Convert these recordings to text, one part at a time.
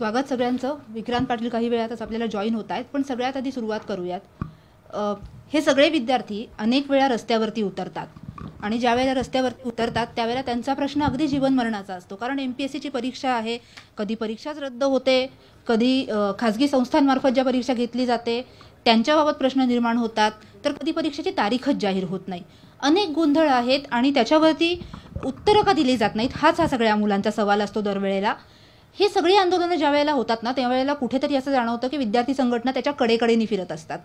स्वागत सगळ्यांचं विक्रांत पाटील काही वेळातच आपल्याला जॉईन होत आहेत पण सगळ्यात आधी सुरुवात करूयात हे सगळे विद्यार्थी अनेक वेळा रस्त्यावरती उतरतात आणि ज्या वेळेला रस्त्यावरती उतरतात त्यावेळेला त्यांचा प्रश्न अगदी जीवनमरणाचा असतो कारण एम पी एस सीची परीक्षा आहे कधी परीक्षाच रद्द होते कधी खाजगी संस्थांमार्फत ज्या परीक्षा घेतली जाते त्यांच्याबाबत प्रश्न निर्माण होतात तर कधी परीक्षेची तारीखच जाहीर होत नाही अनेक गोंधळ आहेत आणि त्याच्यावरती उत्तरं का दिली जात नाहीत हाच हा सगळ्या मुलांचा सवाल असतो दरवेळेला हे सगळी आंदोलनं ज्या वेळेला होतात ना त्यावेळेला कुठेतरी असं जाणवतं की विद्यार्थी संघटना त्याच्या कडेकडेने फिरत असतात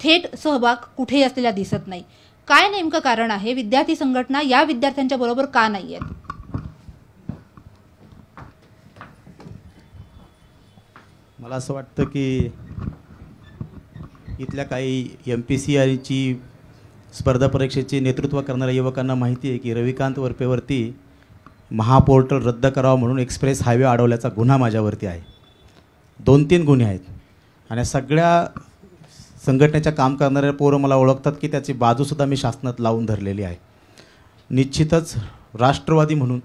थेट सहभाग कुठेही असलेला दिसत नाही काय नेमकं कारण आहे विद्यार्थी संघटना या विद्यार्थ्यांच्या बरोबर का नाही आहेत मला असं वाटतं की इथल्या काही एम पी सी आयची स्पर्धा परीक्षेचे नेतृत्व करणाऱ्या युवकांना माहिती आहे की रविकांत वरपेवरती महापोर्टल रद्द करावं म्हणून एक्सप्रेस हायवे अडवल्याचा गुन्हा माझ्यावरती आहे दोन तीन गुन्हे आहेत आणि सगळ्या संघटनेच्या काम करणाऱ्या पोरं मला ओळखतात की त्याची बाजूसुद्धा मी शासनात लावून धरलेली आहे निश्चितच राष्ट्रवादी म्हणून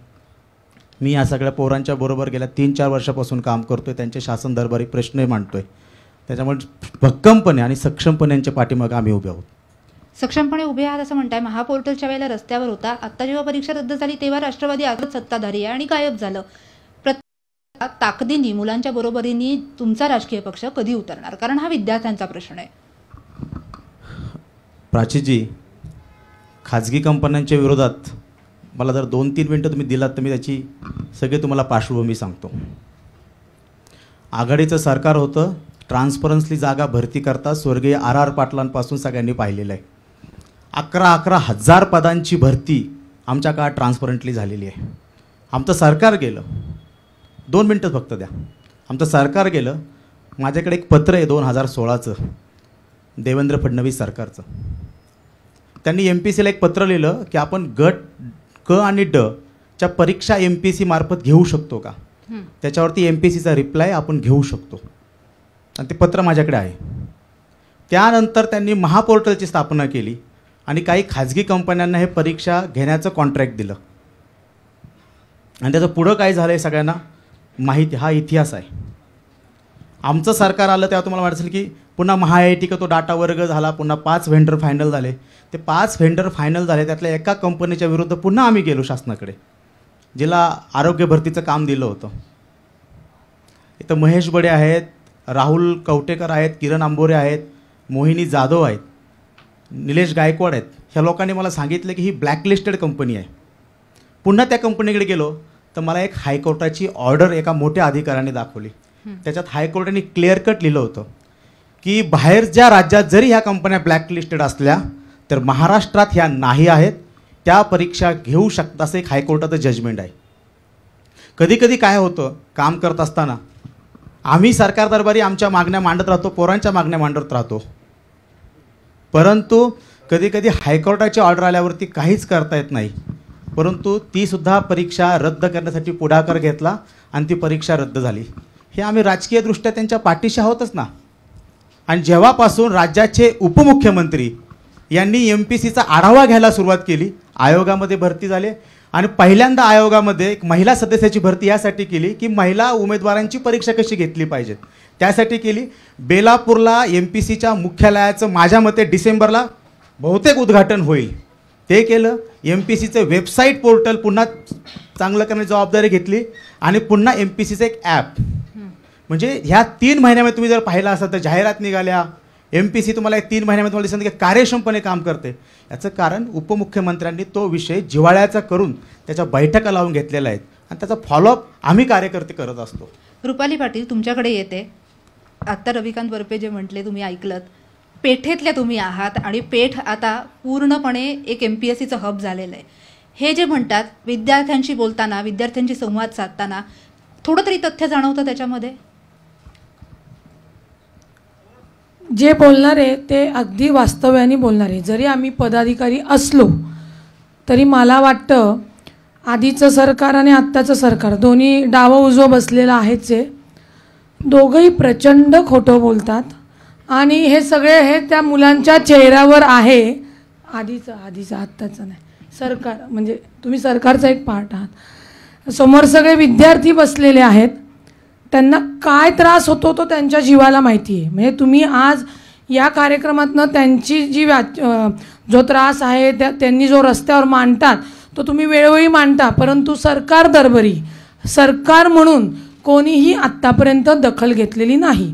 मी या सगळ्या पोरांच्या बरोबर गेल्या तीन चार वर्षापासून काम करतो आहे त्यांचे शासन दरबारी प्रश्नही मांडतो आहे त्याच्यामुळे भक्कमपणे आणि सक्षमपणे यांच्या पाठीमागं आम्ही उभे आहोत सक्षमपणे उभे आहात असं म्हणताय महापोर्टलच्या वेळेला रस्त्यावर होता आता जेव्हा परीक्षा रद्द झाली तेव्हा राष्ट्रवादी आजच सत्ताधारी आहे आणि गायब झालं प्रत्येक ताकदीनी मुलांच्या बरोबरीने तुमचा राजकीय पक्ष कधी उतरणार कारण हा विद्यार्थ्यांचा प्रश्न आहे प्राचीजी खाजगी कंपन्यांच्या विरोधात मला जर दोन तीन मिनटं तुम्ही दिलात तर मी त्याची सगळे तुम्हाला पार्श्वभूमी सांगतो आघाडीचं सरकार होतं ट्रान्सपरन्सली जागा भरती करता स्वर्गीय आर आर पाटलांपासून सगळ्यांनी पाहिलेलं आहे अकरा अकरा हजार पदांची भरती आमच्या काळात ट्रान्सपरंटली झालेली आहे आमचं सरकार गेलं दोन मिनटं फक्त द्या आमचं सरकार गेलं माझ्याकडे एक पत्र आहे दोन हजार सोळाचं देवेंद्र फडणवीस सरकारचं त्यांनी एम पी सीला एक पत्र लिहिलं की आपण गट क आणि ड च्या परीक्षा एम पी सी मार्फत घेऊ शकतो का त्याच्यावरती एम पी सीचा रिप्लाय आपण घेऊ शकतो आणि ते पत्र माझ्याकडे आहे त्यानंतर त्यांनी महापोर्टलची स्थापना केली आणि काही खाजगी कंपन्यांना हे परीक्षा घेण्याचं कॉन्ट्रॅक्ट दिलं आणि त्याचं पुढं काय झालं आहे सगळ्यांना माहिती हा इतिहास आहे आमचं सरकार आलं तेव्हा तुम्हाला वाटेल की पुन्हा महा आय टी का तो डाटा वर्ग झाला पुन्हा पाच व्हेंडर फायनल झाले ते पाच व्हेंडर फायनल झाले त्यातल्या एका कंपनीच्या विरुद्ध पुन्हा आम्ही गेलो शासनाकडे जिला आरोग्य भरतीचं काम दिलं होतं इथं महेश बडे आहेत राहुल कवटेकर आहेत किरण आंबोरे आहेत मोहिनी जाधव आहेत निलेश गायकवाड आहेत ह्या लोकांनी मला सांगितलं की ही ब्लॅकलिस्टेड कंपनी आहे पुन्हा त्या कंपनीकडे गेलो तर मला एक हायकोर्टाची ऑर्डर एका मोठ्या अधिकाऱ्याने दाखवली त्याच्यात हायकोर्टाने क्लिअर कट लिहिलं होतं की बाहेर ज्या राज्यात जरी ह्या कंपन्या ब्लॅकलिस्टेड असल्या तर महाराष्ट्रात ह्या नाही आहेत त्या परीक्षा घेऊ शकतात असं एक हायकोर्टाचं जजमेंट आहे कधी कधी काय होतं काम करत असताना आम्ही सरकार दरबारी आमच्या मागण्या मांडत राहतो पोरांच्या मागण्या मांडत राहतो परंतु कधीकधी हायकोर्टाची ऑर्डर आल्यावरती काहीच करता येत नाही परंतु तीसुद्धा परीक्षा रद्द करण्यासाठी पुढाकार घेतला आणि ती परीक्षा रद्द झाली हे आम्ही राजकीयदृष्ट्या त्यांच्या पाठीशी आहोतच ना आणि जेव्हापासून राज्याचे उपमुख्यमंत्री यांनी एम पी सीचा आढावा घ्यायला सुरुवात केली आयोगामध्ये भरती झाले आणि पहिल्यांदा आयोगामध्ये एक महिला सदस्याची भरती यासाठी केली की महिला उमेदवारांची परीक्षा कशी घेतली पाहिजे त्यासाठी केली बेलापूरला एम पी सीच्या मुख्यालयाचं माझ्या मते डिसेंबरला बहुतेक उद्घाटन होईल ते केलं एम पी सीचं वेबसाईट पोर्टल पुन्हा चांगलं करण्याची जबाबदारी घेतली आणि पुन्हा एम पी सीचं एक ॲप म्हणजे ह्या तीन महिन्यामध्ये तुम्ही जर पाहिलं असाल तर जाहिरात निघाल्या एम पी सी तुम्हाला तीन महिन्यामध्ये तुम्हाला दिसतं की कार्यक्षमपणे काम करते याचं कारण उपमुख्यमंत्र्यांनी तो विषय जिवाळ्याचा करून त्याच्या बैठका लावून घेतलेल्या आहेत आणि त्याचा फॉलोअप आम्ही कार्यकर्ते करत असतो रुपाली पाटील तुमच्याकडे येते आत्ता रविकांत बर्पे जे म्हटले तुम्ही ऐकलत पेठेतल्या तुम्ही आहात आणि पेठ आता पूर्णपणे एक एम पी एस सीचं हब झालेलं आहे हे जे म्हणतात विद्यार्थ्यांशी बोलताना विद्यार्थ्यांशी संवाद साधताना थोडं तरी तथ्य जाणवतं त्याच्यामध्ये जे बोलणार आहे ते अगदी वास्तव्याने बोलणारे जरी आम्ही पदाधिकारी असलो तरी मला वाटतं आधीचं सरकार आणि आत्ताचं सरकार दोन्ही डावं उजवं बसलेलं आहेच आहे दोघंही प्रचंड खोटं बोलतात आणि हे सगळे हे त्या मुलांच्या चेहऱ्यावर आहे आधीचं आधीचं आत्ताचं नाही सरकार म्हणजे तुम्ही सरकारचा एक पार्ट आहात समोर सगळे विद्यार्थी बसलेले आहेत त्यांना काय त्रास होतो तो त्यांच्या जीवाला माहिती आहे म्हणजे तुम्ही आज या कार्यक्रमातनं त्यांची जी व्या जो त्रास आहे त्या त्यांनी जो रस्त्यावर मांडतात तो तुम्ही वेळोवेळी मांडता परंतु सरकार दरबरी सरकार म्हणून कोणीही आत्तापर्यंत दखल घेतलेली नाही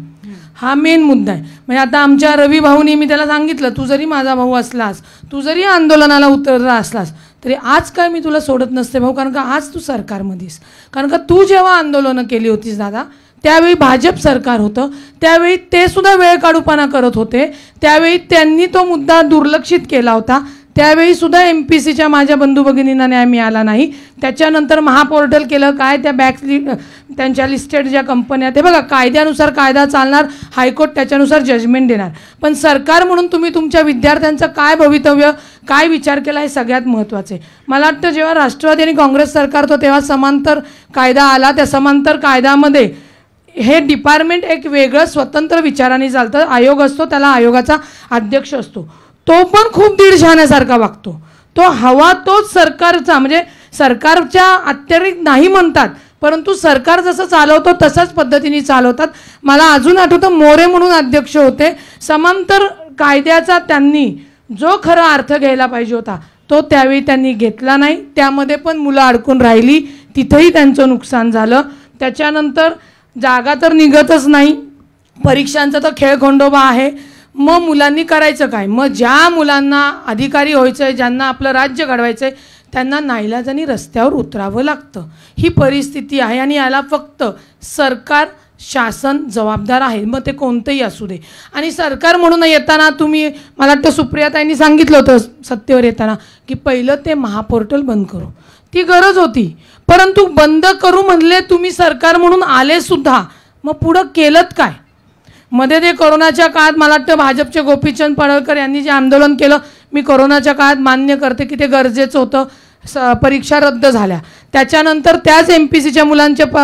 हा मेन मुद्दा आहे म्हणजे आता आमच्या रवी भाऊनी मी त्याला सांगितलं तू जरी माझा भाऊ असलास तू जरी आंदोलनाला उतरला असलास तरी आज काय मी तुला सोडत नसते भाऊ कारण का आज तू सरकारमध्येस कारण का तू जेव्हा आंदोलनं केली होतीस दादा त्यावेळी भाजप सरकार होतं त्यावेळी ते सुद्धा वेळ काढूपणा करत होते त्यावेळी त्यांनी तो मुद्दा दुर्लक्षित केला होता त्यावेळी सुद्धा एम पी सीच्या माझ्या बंधू भगिनींना न्याय मिळाला नाही त्याच्यानंतर महापोर्टल केलं काय त्या बॅक लि त्यांच्या लिस्टेड ज्या कंपन्या ते बघा कायद्यानुसार कायदा चालणार हायकोर्ट त्याच्यानुसार जजमेंट देणार पण सरकार म्हणून तुम्ही तुमच्या विद्यार्थ्यांचं काय भवितव्य काय विचार केला हे सगळ्यात महत्त्वाचे मला वाटतं जेव्हा राष्ट्रवादी आणि काँग्रेस सरकार होतं तेव्हा समांतर कायदा आला त्या समांतर कायद्यामध्ये हे डिपार्टमेंट एक वेगळं स्वतंत्र विचाराने चालतं आयोग असतो त्याला आयोगाचा अध्यक्ष असतो तो पण खूप दीडशहाण्यासारखा वागतो तो हवा तोच सरकारचा म्हणजे सरकारच्या अत्याधिक नाही म्हणतात परंतु सरकार जसं चालवतो तसंच पद्धतीने चालवतात मला अजून आठवतं मोरे म्हणून अध्यक्ष होते समांतर कायद्याचा त्यांनी जो खरा अर्थ घ्यायला पाहिजे होता तो त्यावेळी त्यांनी घेतला नाही त्यामध्ये पण मुलं अडकून राहिली तिथंही त्यांचं नुकसान झालं त्याच्यानंतर जागा तर निघतच नाही परीक्षांचा तर खेळखंडोबा आहे मग मुलांनी करायचं काय मग ज्या मुलांना अधिकारी व्हायचं आहे ज्यांना आपलं राज्य घडवायचं आहे त्यांना नाईलाजाने रस्त्यावर उतरावं लागतं ही परिस्थिती आहे आणि याला फक्त सरकार शासन जबाबदार आहे मग ते कोणतंही असू दे आणि सरकार म्हणून येताना तुम्ही मला वाटतं ताईंनी सांगितलं होतं सत्तेवर येताना की पहिलं ते महापोर्टल बंद करू ती गरज होती परंतु बंद करू म्हणले तुम्ही सरकार म्हणून आले सुद्धा मग पुढं केलं काय मध्ये ते कोरोनाच्या काळात मला वाटतं भाजपचे गोपीचंद पडळकर यांनी जे आंदोलन केलं मी कोरोनाच्या काळात मान्य करते की ते गरजेचं होतं स परीक्षा रद्द झाल्या त्याच्यानंतर त्याच एम पी सीच्या मुलांच्या प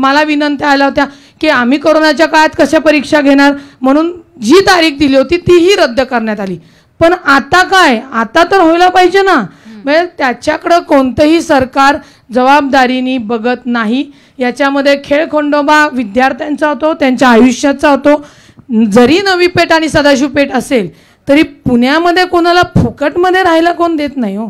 मला विनंत्या आल्या होत्या की आम्ही कोरोनाच्या काळात कशा परीक्षा घेणार म्हणून जी तारीख दिली होती तीही रद्द करण्यात आली पण आता काय आता तर व्हायला पाहिजे ना म्हणजे त्याच्याकडं कोणतंही सरकार जबाबदारीने बघत नाही याच्यामध्ये खेळ खंडोबा विद्यार्थ्यांचा होतो त्यांच्या आयुष्याचा होतो जरी नवी पेठ आणि सदाशिव पेठ असेल तरी पुण्यामध्ये कोणाला फुकटमध्ये राहायला कोण देत नाही हो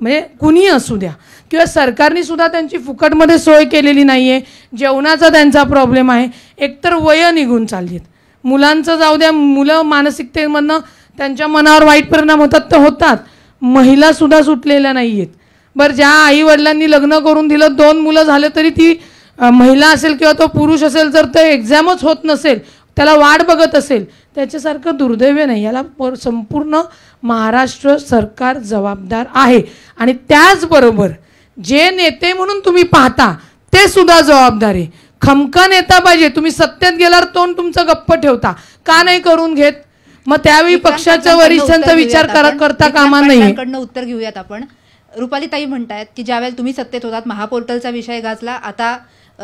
म्हणजे कुणी असू द्या किंवा सरकारने सुद्धा त्यांची फुकटमध्ये सोय केलेली नाही आहे जेवणाचा त्यांचा प्रॉब्लेम आहे एकतर वय निघून चालली आहेत मुलांचं जाऊ द्या मुलं मानसिकतेमधनं त्यांच्या मनावर वाईट परिणाम होतात तर होतात महिलासुद्धा सुटलेल्या नाही आहेत बर ज्या आई वडिलांनी लग्न करून दिलं दोन मुलं झालं तरी ती महिला असेल किंवा तो पुरुष असेल जर ते एक्झामच होत नसेल त्याला वाट बघत असेल त्याच्यासारखं दुर्दैव नाही याला संपूर्ण महाराष्ट्र सरकार जबाबदार आहे आणि त्याचबरोबर जे नेते म्हणून तुम्ही पाहता ते सुद्धा जबाबदार आहे खमका नेता पाहिजे तुम्ही सत्तेत गेल्यावर तोंड तुमचं गप्प ठेवता का नाही करून घेत मग त्यावेळी पक्षाच्या वरिष्ठांचा विचार करता कामा नाही उत्तर घेऊयात आपण रुपाली ताई म्हणतायत की ज्यावेळेला तुम्ही सत्तेत होतात महापोर्टलचा विषय गाजला आता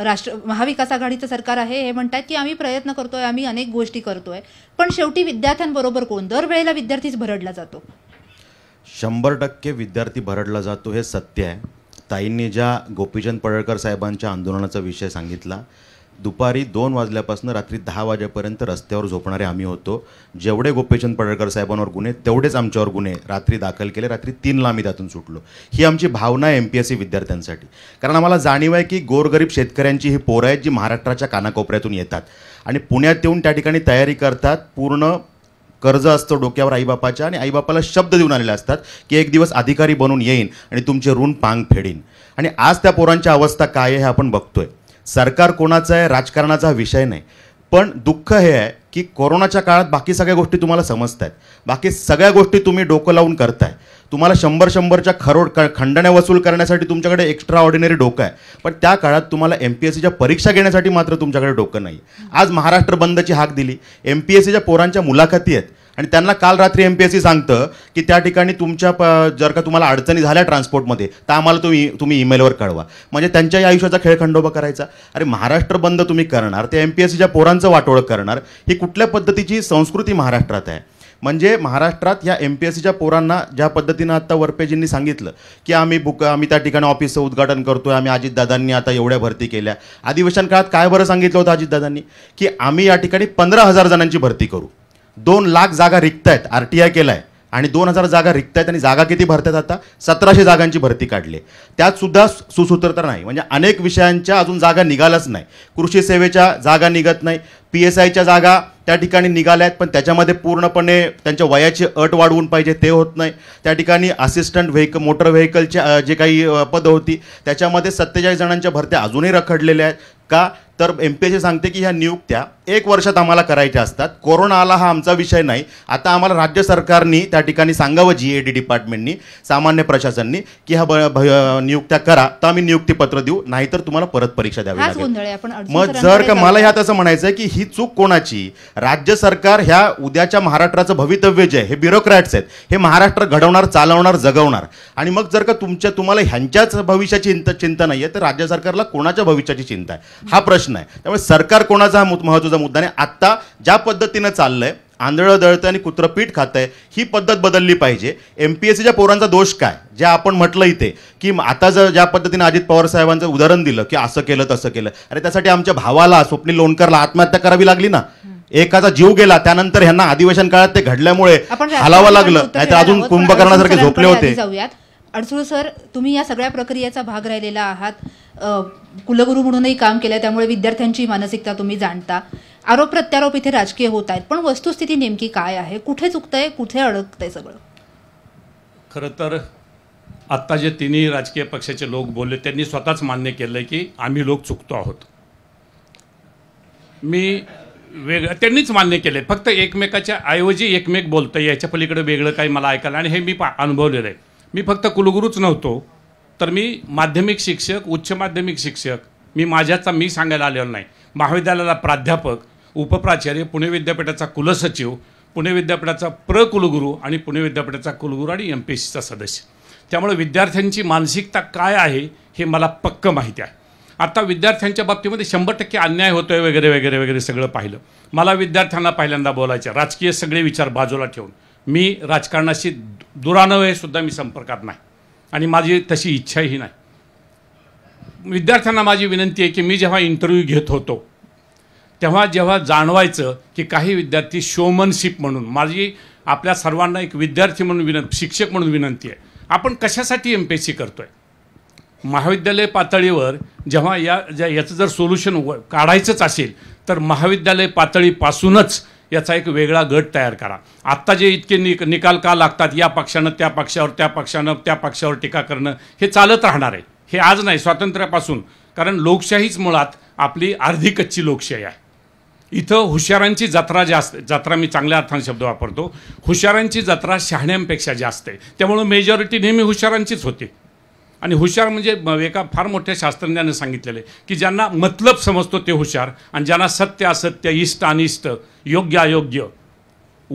राष्ट्र महाविकास आघाडीचं सरकार आहे हे म्हणतात की आम्ही प्रयत्न करतोय आम्ही अनेक गोष्टी करतोय पण शेवटी विद्यार्थ्यांबरोबर कोण दरवेळेला विद्यार्थीच भरडला जातो शंभर टक्के विद्यार्थी भरडला जातो हे सत्य आहे ताईंनी ज्या गोपीचंद पडळकर साहेबांच्या आंदोलनाचा विषय सांगितला दुपारी दोन वाजल्यापासून रात्री दहा वाजेपर्यंत रस्त्यावर झोपणारे आम्ही होतो जेवढे गोपीचंद पडळकर साहेबांवर गुन्हे तेवढेच आमच्यावर गुन्हे रात्री दाखल केले रात्री तीनला आम्ही त्यातून सुटलो ही आमची भावना आहे एम पी एस सी विद्यार्थ्यांसाठी कारण आम्हाला जाणीव आहे की गोरगरीब शेतकऱ्यांची ही पोरं आहेत जी महाराष्ट्राच्या कानाकोपऱ्यातून येतात आणि पुण्यात येऊन त्या ठिकाणी तयारी करतात पूर्ण कर्ज असतो डोक्यावर आईबापाच्या आणि आईबापाला शब्द देऊन आलेले असतात की एक दिवस अधिकारी बनून येईन आणि तुमचे ऋण पांग फेडीन आणि आज त्या पोरांच्या अवस्था काय आहे हे आपण बघतोय सरकार कोणाचं आहे राजकारणाचा विषय नाही पण दुःख हे आहे की कोरोनाच्या काळात बाकी सगळ्या गोष्टी तुम्हाला समजत आहेत बाकी सगळ्या गोष्टी तुम्ही डोकं लावून करताय तुम्हाला शंभर शंभरच्या खरोड खंडण्या वसूल करण्यासाठी तुमच्याकडे एक्स्ट्रा ऑर्डिनरी डोकं आहे पण त्या काळात तुम्हाला एम पी एस सीच्या परीक्षा घेण्यासाठी मात्र तुमच्याकडे डोकं नाही आज महाराष्ट्र बंदची हाक दिली एम पी एस सीच्या पोरांच्या मुलाखती आहेत आणि त्यांना काल रात्री एम पी एस सी सांगतं की त्या ठिकाणी तुमच्या प जर का तुम्हाला अडचणी झाल्या ट्रान्सपोर्टमध्ये तर आम्हाला तुम्ही तुम्ही ईमेलवर कळवा म्हणजे त्यांच्याही आयुष्याचा खेळ खंडोबा करायचा अरे महाराष्ट्र बंद तुम्ही करणार ते एम पी एस सीच्या पोरांचं वाटोळ करणार ही कुठल्या पद्धतीची संस्कृती महाराष्ट्रात आहे म्हणजे महाराष्ट्रात या एम पी एस सीच्या पोरांना ज्या पद्धतीनं आत्ता वरपेजींनी सांगितलं की आम्ही बुक आम्ही त्या ठिकाणी ऑफिसचं उद्घाटन करतो आहे आम्ही अजितदादांनी आता एवढ्या भरती केल्या अधिवेशन काळात काय बरं सांगितलं होतं अजितदादांनी की आम्ही या ठिकाणी पंधरा हजार जणांची भरती करू दोन लाख जागा रिक्त आहेत आर टी आय केला आहे आणि दोन हजार जागा रिक्त आहेत आणि जागा किती भरतात आता सतराशे जागांची भरती काढली त्यात सुद्धा सुसूत्रता नाही म्हणजे अनेक विषयांच्या अजून जागा निघाल्याच नाही कृषी सेवेच्या जागा निघत नाही पी एस आयच्या जागा त्या ठिकाणी निघाल्या आहेत पण त्याच्यामध्ये पूर्णपणे त्यांच्या वयाची अट वाढवून पाहिजे ते होत नाही त्या ठिकाणी असिस्टंट व्हेकल मोटर व्हेकलच्या जे काही पदं होती त्याच्यामध्ये सत्तेचाळीस जणांच्या भरत्या अजूनही रखडलेल्या आहेत का तर एम पी सांगते की ह्या नियुक्त्या एक वर्षात आम्हाला करायचे असतात कोरोना आला हा आमचा विषय नाही आता आम्हाला राज्य सरकारनी त्या ठिकाणी सांगावं जी ए डी डिपार्टमेंटनी सामान्य प्रशासननी की ह्या नियुक्त्या करा तर आम्ही नियुक्तीपत्र देऊ नाहीतर तुम्हाला परत परीक्षा द्यावी लागेल मग जर का मला ह्यात असं म्हणायचं आहे की ही चूक कोणाची राज्य सरकार ह्या उद्याच्या महाराष्ट्राचं भवितव्य जे हे ब्युरोक्रॅट्स आहेत हे महाराष्ट्र घडवणार चालवणार जगवणार आणि मग जर का तुमच्या तुम्हाला ह्यांच्याच भविष्याची चिंता नाही आहे तर राज्य सरकारला कोणाच्या भविष्याची चिंता आहे हा प्रश्न आहे त्यामुळे सरकार कोणाचा महत्वाचा मुद्दा नाही आत्ता ज्या पद्धतीनं चाललंय आंधळं दळतं आणि कुत्रं पीठ खातंय ही पद्धत बदलली पाहिजे एम पी एस सीच्या पोरांचा दोष काय जे आपण म्हटलं इथे की आता जर ज्या पद्धतीने अजित पवार साहेबांचं उदाहरण दिलं की असं केलं तसं केलं अरे त्यासाठी आमच्या भावाला स्वप्नील लोणकरला आत्महत्या करावी लागली ना एकाचा जीव गेला त्यानंतर ह्यांना अधिवेशन काळात ते घडल्यामुळे हलावं लागलं नाहीतर अजून कुंभकर्णासारखे झोपले होते अडसूळ सर तुम्ही या सगळ्या प्रक्रियेचा भाग राहिलेला आहात कुलगुरू म्हणूनही काम केलं त्यामुळे विद्यार्थ्यांची मानसिकता तुम्ही जाणता आरोप प्रत्यारोप इथे राजकीय होत आहेत पण वस्तुस्थिती नेमकी काय आहे कुठे चुकतंय कुठे अडकतंय सगळं खरं तर आत्ता जे तिन्ही राजकीय पक्षाचे लोक बोलले त्यांनी स्वतःच मान्य केलं की आम्ही लोक चुकतो आहोत मी वेग त्यांनीच मान्य केले फक्त एकमेकाच्या ऐवजी एकमेक बोलतं याच्या पलीकडे वेगळं काही मला ऐकायला आणि हे मी पा अनुभवलेलं आहे मी फक्त कुलगुरूच नव्हतो तर मी माध्यमिक शिक्षक उच्च माध्यमिक शिक्षक मी माझ्याचा मी सांगायला आलेलो नाही महाविद्यालयाला प्राध्यापक उपप्राचार्य पुणे विद्यापीठाचा कुलसचिव पुणे विद्यापीठाचा प्रकुलगुरू आणि पुणे विद्यापीठाचा कुलगुरू आणि एम पी एस सीचा सदस्य त्यामुळे विद्यार्थ्यांची मानसिकता काय आहे हे मला पक्क माहिती आहे आता विद्यार्थ्यांच्या बाबतीमध्ये शंभर टक्के अन्याय होतो आहे वगैरे वगैरे वगैरे सगळं पाहिलं मला विद्यार्थ्यांना पहिल्यांदा बोलायचं राजकीय सगळे विचार बाजूला ठेवून मी राजकारणाशी दुरानं आहे सुद्धा मी संपर्कात नाही आणि माझी तशी इच्छाही नाही विद्यार्थ्यांना माझी विनंती आहे की मी जेव्हा इंटरव्ह्यू घेत होतो तेव्हा जेव्हा जाणवायचं की काही विद्यार्थी शोमनशिप म्हणून माझी आपल्या सर्वांना एक विद्यार्थी म्हणून विनं शिक्षक म्हणून विनंती आहे आपण कशासाठी एम पी एस सी करतो आहे महाविद्यालय पातळीवर जेव्हा या ज्या याचं जर सोल्युशन व काढायचंच असेल तर महाविद्यालय पातळीपासूनच याचा एक वेगळा गट तयार करा आत्ता जे इतके नि निकाल का लागतात या पक्षानं त्या पक्षावर त्या पक्षानं त्या पक्षावर टीका करणं हे चालत राहणार आहे हे आज नाही स्वातंत्र्यापासून कारण लोकशाहीच मुळात आपली अर्धी कच्ची लोकशाही आहे इथं हुशारांची जत्रा जास्त जत्रा मी चांगल्या अर्थाने शब्द वापरतो हुशारांची जत्रा शहाण्यांपेक्षा जास्त आहे त्यामुळं मेजॉरिटी नेहमी हुशारांचीच होते आणि हुशार म्हणजे एका फार मोठ्या शास्त्रज्ञाने आहे की ज्यांना मतलब समजतो ते हुशार आणि ज्यांना सत्य असत्य इष्ट अनिष्ट योग्य अयोग्य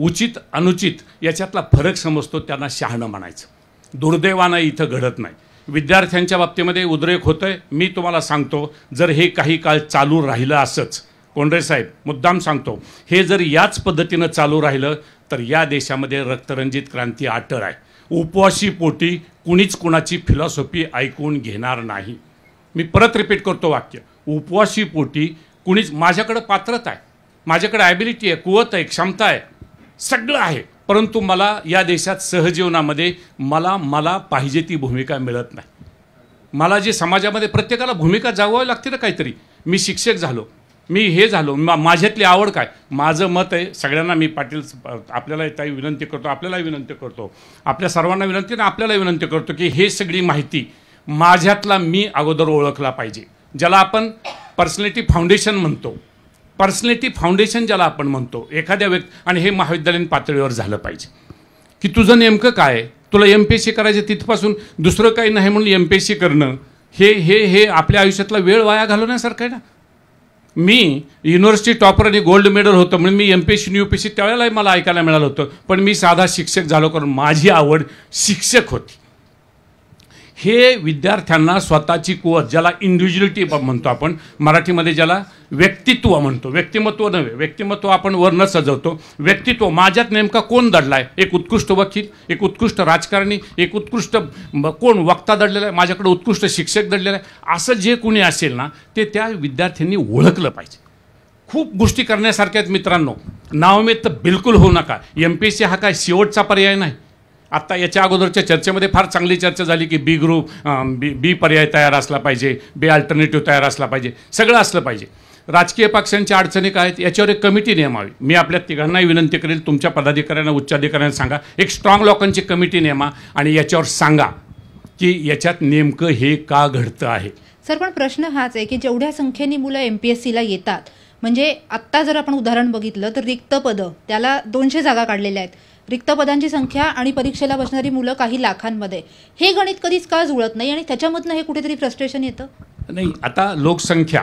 उचित अनुचित याच्यातला फरक समजतो त्यांना शहाणं म्हणायचं दुर्दैवानं इथं घडत नाही विद्यार्थ्यांच्या बाबतीमध्ये उद्रेक होतोय मी तुम्हाला सांगतो जर हे काही काळ चालू राहिलं असंच कोंडरे साहेब मुद्दाम सांगतो हे जर याच पद्धतीनं चालू राहिलं तर या देशामध्ये रक्तरंजित क्रांती आटर आहे उपवाशी पोटी कुणीच कुणाची फिलॉसॉफी ऐकून घेणार नाही मी परत रिपीट करतो वाक्य उपवाशी पोटी कुणीच माझ्याकडं पात्रता आहे माझ्याकडे ॲबिलिटी आहे कुवत आहे क्षमता आहे सगळं आहे परंतु मला या देशात सहजीवनामध्ये मला मला पाहिजे ती भूमिका मिळत नाही मला जी समाजामध्ये प्रत्येकाला भूमिका जागवावी लागते ना काहीतरी मी शिक्षक झालो मी हे झालो मा माझ्यातली आवड काय माझं मत आहे सगळ्यांना मी पाटील आपल्याला काही विनंती करतो आपल्याला विनंती करतो आपल्या सर्वांना विनंती आणि आपल्याला विनंती करतो की हे सगळी माहिती माझ्यातला मी अगोदर ओळखला पाहिजे ज्याला आपण पर्सनॅलिटी फाउंडेशन म्हणतो पर्सनॅलिटी फाउंडेशन ज्याला आपण म्हणतो एखाद्या व्यक्ती आणि हे महाविद्यालयीन पातळीवर झालं पाहिजे की तुझं नेमकं काय तुला एम पी एस सी करायचं तिथपासून दुसरं काही नाही म्हणून एम पी एस सी करणं हे हे हे आपल्या आयुष्यातला वेळ वाया घालवण्यासारखं आहे ना मी युनिव्हर्सिटी टॉपर आणि गोल्ड मेडल होतं म्हणून मी M P S C U P S त्यावेळेलाही मला ऐकायला मिळालं होतं पण मी साधा शिक्षक झालो कारण माझी आवड शिक्षक होती हे विद्यार्थ्यांना स्वतःची कुवत ज्याला इंडिव्हिज्युअलिटी म्हणतो आपण मराठीमध्ये ज्याला व्यक्तित्व म्हणतो व्यक्तिमत्व नव्हे व्यक्तिमत्व आपण वर न सजवतो व्यक्तित्व माझ्यात नेमका कोण दडला आहे एक उत्कृष्ट वकील एक उत्कृष्ट राजकारणी एक उत्कृष्ट कोण वक्ता दडलेला आहे माझ्याकडे उत्कृष्ट शिक्षक दडलेला आहे असं जे कोणी असेल ना ते त्या विद्यार्थ्यांनी ओळखलं पाहिजे खूप गोष्टी करण्यासारख्या आहेत मित्रांनो नावमेद तर बिलकुल होऊ नका एम पी एस सी हा काय शेवटचा पर्याय नाही आत्ता याच्या अगोदरच्या चर्चेमध्ये फार चांगली चर्चा झाली की बी ग्रुप बी बी पर्याय तयार असला पाहिजे बी अल्टरनेटिव्ह तयार असला पाहिजे सगळं असलं पाहिजे राजकीय पक्षांच्या अडचणी काय आहेत याच्यावर एक कमिटी नेमावी मी आपल्या तिघांनाही विनंती करेल तुमच्या पदाधिकाऱ्यांना उच्चाधिकाऱ्यांना सांगा एक स्ट्रॉंग लोकांची कमिटी नेमा आणि याच्यावर सांगा की याच्यात नेमकं हे का घडतं आहे सर पण प्रश्न हाच आहे की जेवढ्या संख्येने मुलं एम पी एस येतात म्हणजे आत्ता जर आपण उदाहरण बघितलं तर रिक्त पदं त्याला दोनशे जागा काढलेल्या आहेत रिक्त पदांची संख्या आणि परीक्षेला बसणारी मुलं काही लाखांमध्ये हे गणित कधीच का जुळत नाही आणि त्याच्यामधनं हे कुठेतरी फ्रस्ट्रेशन येतं नाही आता लोकसंख्या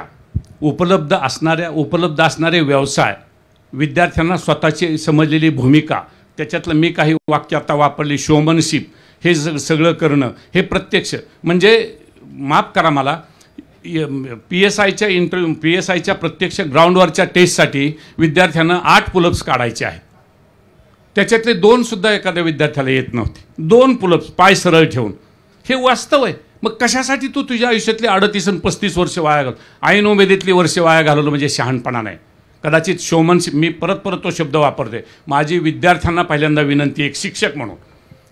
उपलब्ध असणाऱ्या उपलब्ध असणारे व्यवसाय विद्यार्थ्यांना स्वतःची समजलेली भूमिका त्याच्यातलं मी काही वाक्य आता वापरली शोमनशिप हे सग सगळं करणं हे प्रत्यक्ष म्हणजे माफ करा मला पी एस आयच्या इंटरव्ह्यू पी एस आयच्या प्रत्यक्ष ग्राउंडवरच्या टेस्टसाठी विद्यार्थ्यांना आठ पुलप्स काढायचे आहेत त्याच्यातले सुद्धा एखाद्या विद्यार्थ्याला येत नव्हते दोन पुलप्स पाय सरळ ठेवून हे वास्तव आहे मग कशासाठी तू तुझ्या आयुष्यातले अडतीस आणि पस्तीस वर्ष वाया घाल उमेदीतली वर्ष वाया घालवलं म्हणजे शहाणपणा नाही कदाचित शोमन मी परत परत तो शब्द वापरते माझी विद्यार्थ्यांना पहिल्यांदा विनंती एक शिक्षक म्हणून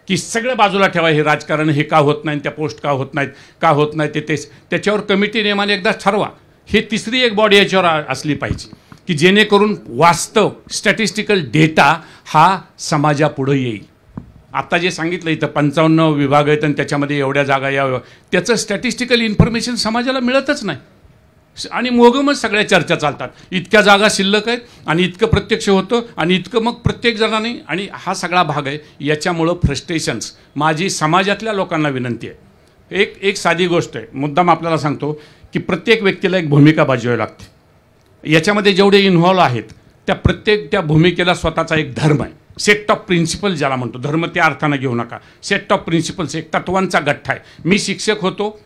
की सगळं बाजूला ठेवा हे राजकारण हे का होत नाही त्या पोस्ट का होत नाहीत का होत नाही ते तेच त्याच्यावर कमिटी नियमाने एकदा ठरवा हे तिसरी एक बॉडी याच्यावर असली पाहिजे की जेणेकरून वास्तव स्टॅटिस्टिकल डेटा हा समाजापुढं येईल आत्ता जे सांगितलं इथं पंचावन्न विभाग आहेत आणि त्याच्यामध्ये एवढ्या जागा याव्या त्याचं स्टॅटिस्टिकल इन्फॉर्मेशन समाजाला मिळतच नाही आणि मोगमच सगळ्या चर्चा चालतात इतक्या जागा शिल्लक आहेत आणि इतकं प्रत्यक्ष होतं आणि इतकं मग प्रत्येक जणांनी आणि हा सगळा भाग आहे याच्यामुळं फ्रस्ट्रेशन्स माझी समाजातल्या लोकांना विनंती आहे एक एक साधी गोष्ट आहे मुद्दाम आपल्याला सांगतो की प्रत्येक व्यक्तीला एक भूमिका बाजवावी लागते याच्यामध्ये जेवढे इन्व्हॉल्व आहेत त्या प्रत्येक त्या भूमिकेला स्वतःचा एक धर्म आहे सेट ऑफ प्रिन्सिपल ज्याला म्हणतो धर्म त्या अर्थानं घेऊ नका सेट ऑफ प्रिन्सिपल्स एक तत्वांचा गठ्ठा आहे मी शिक्षक होतो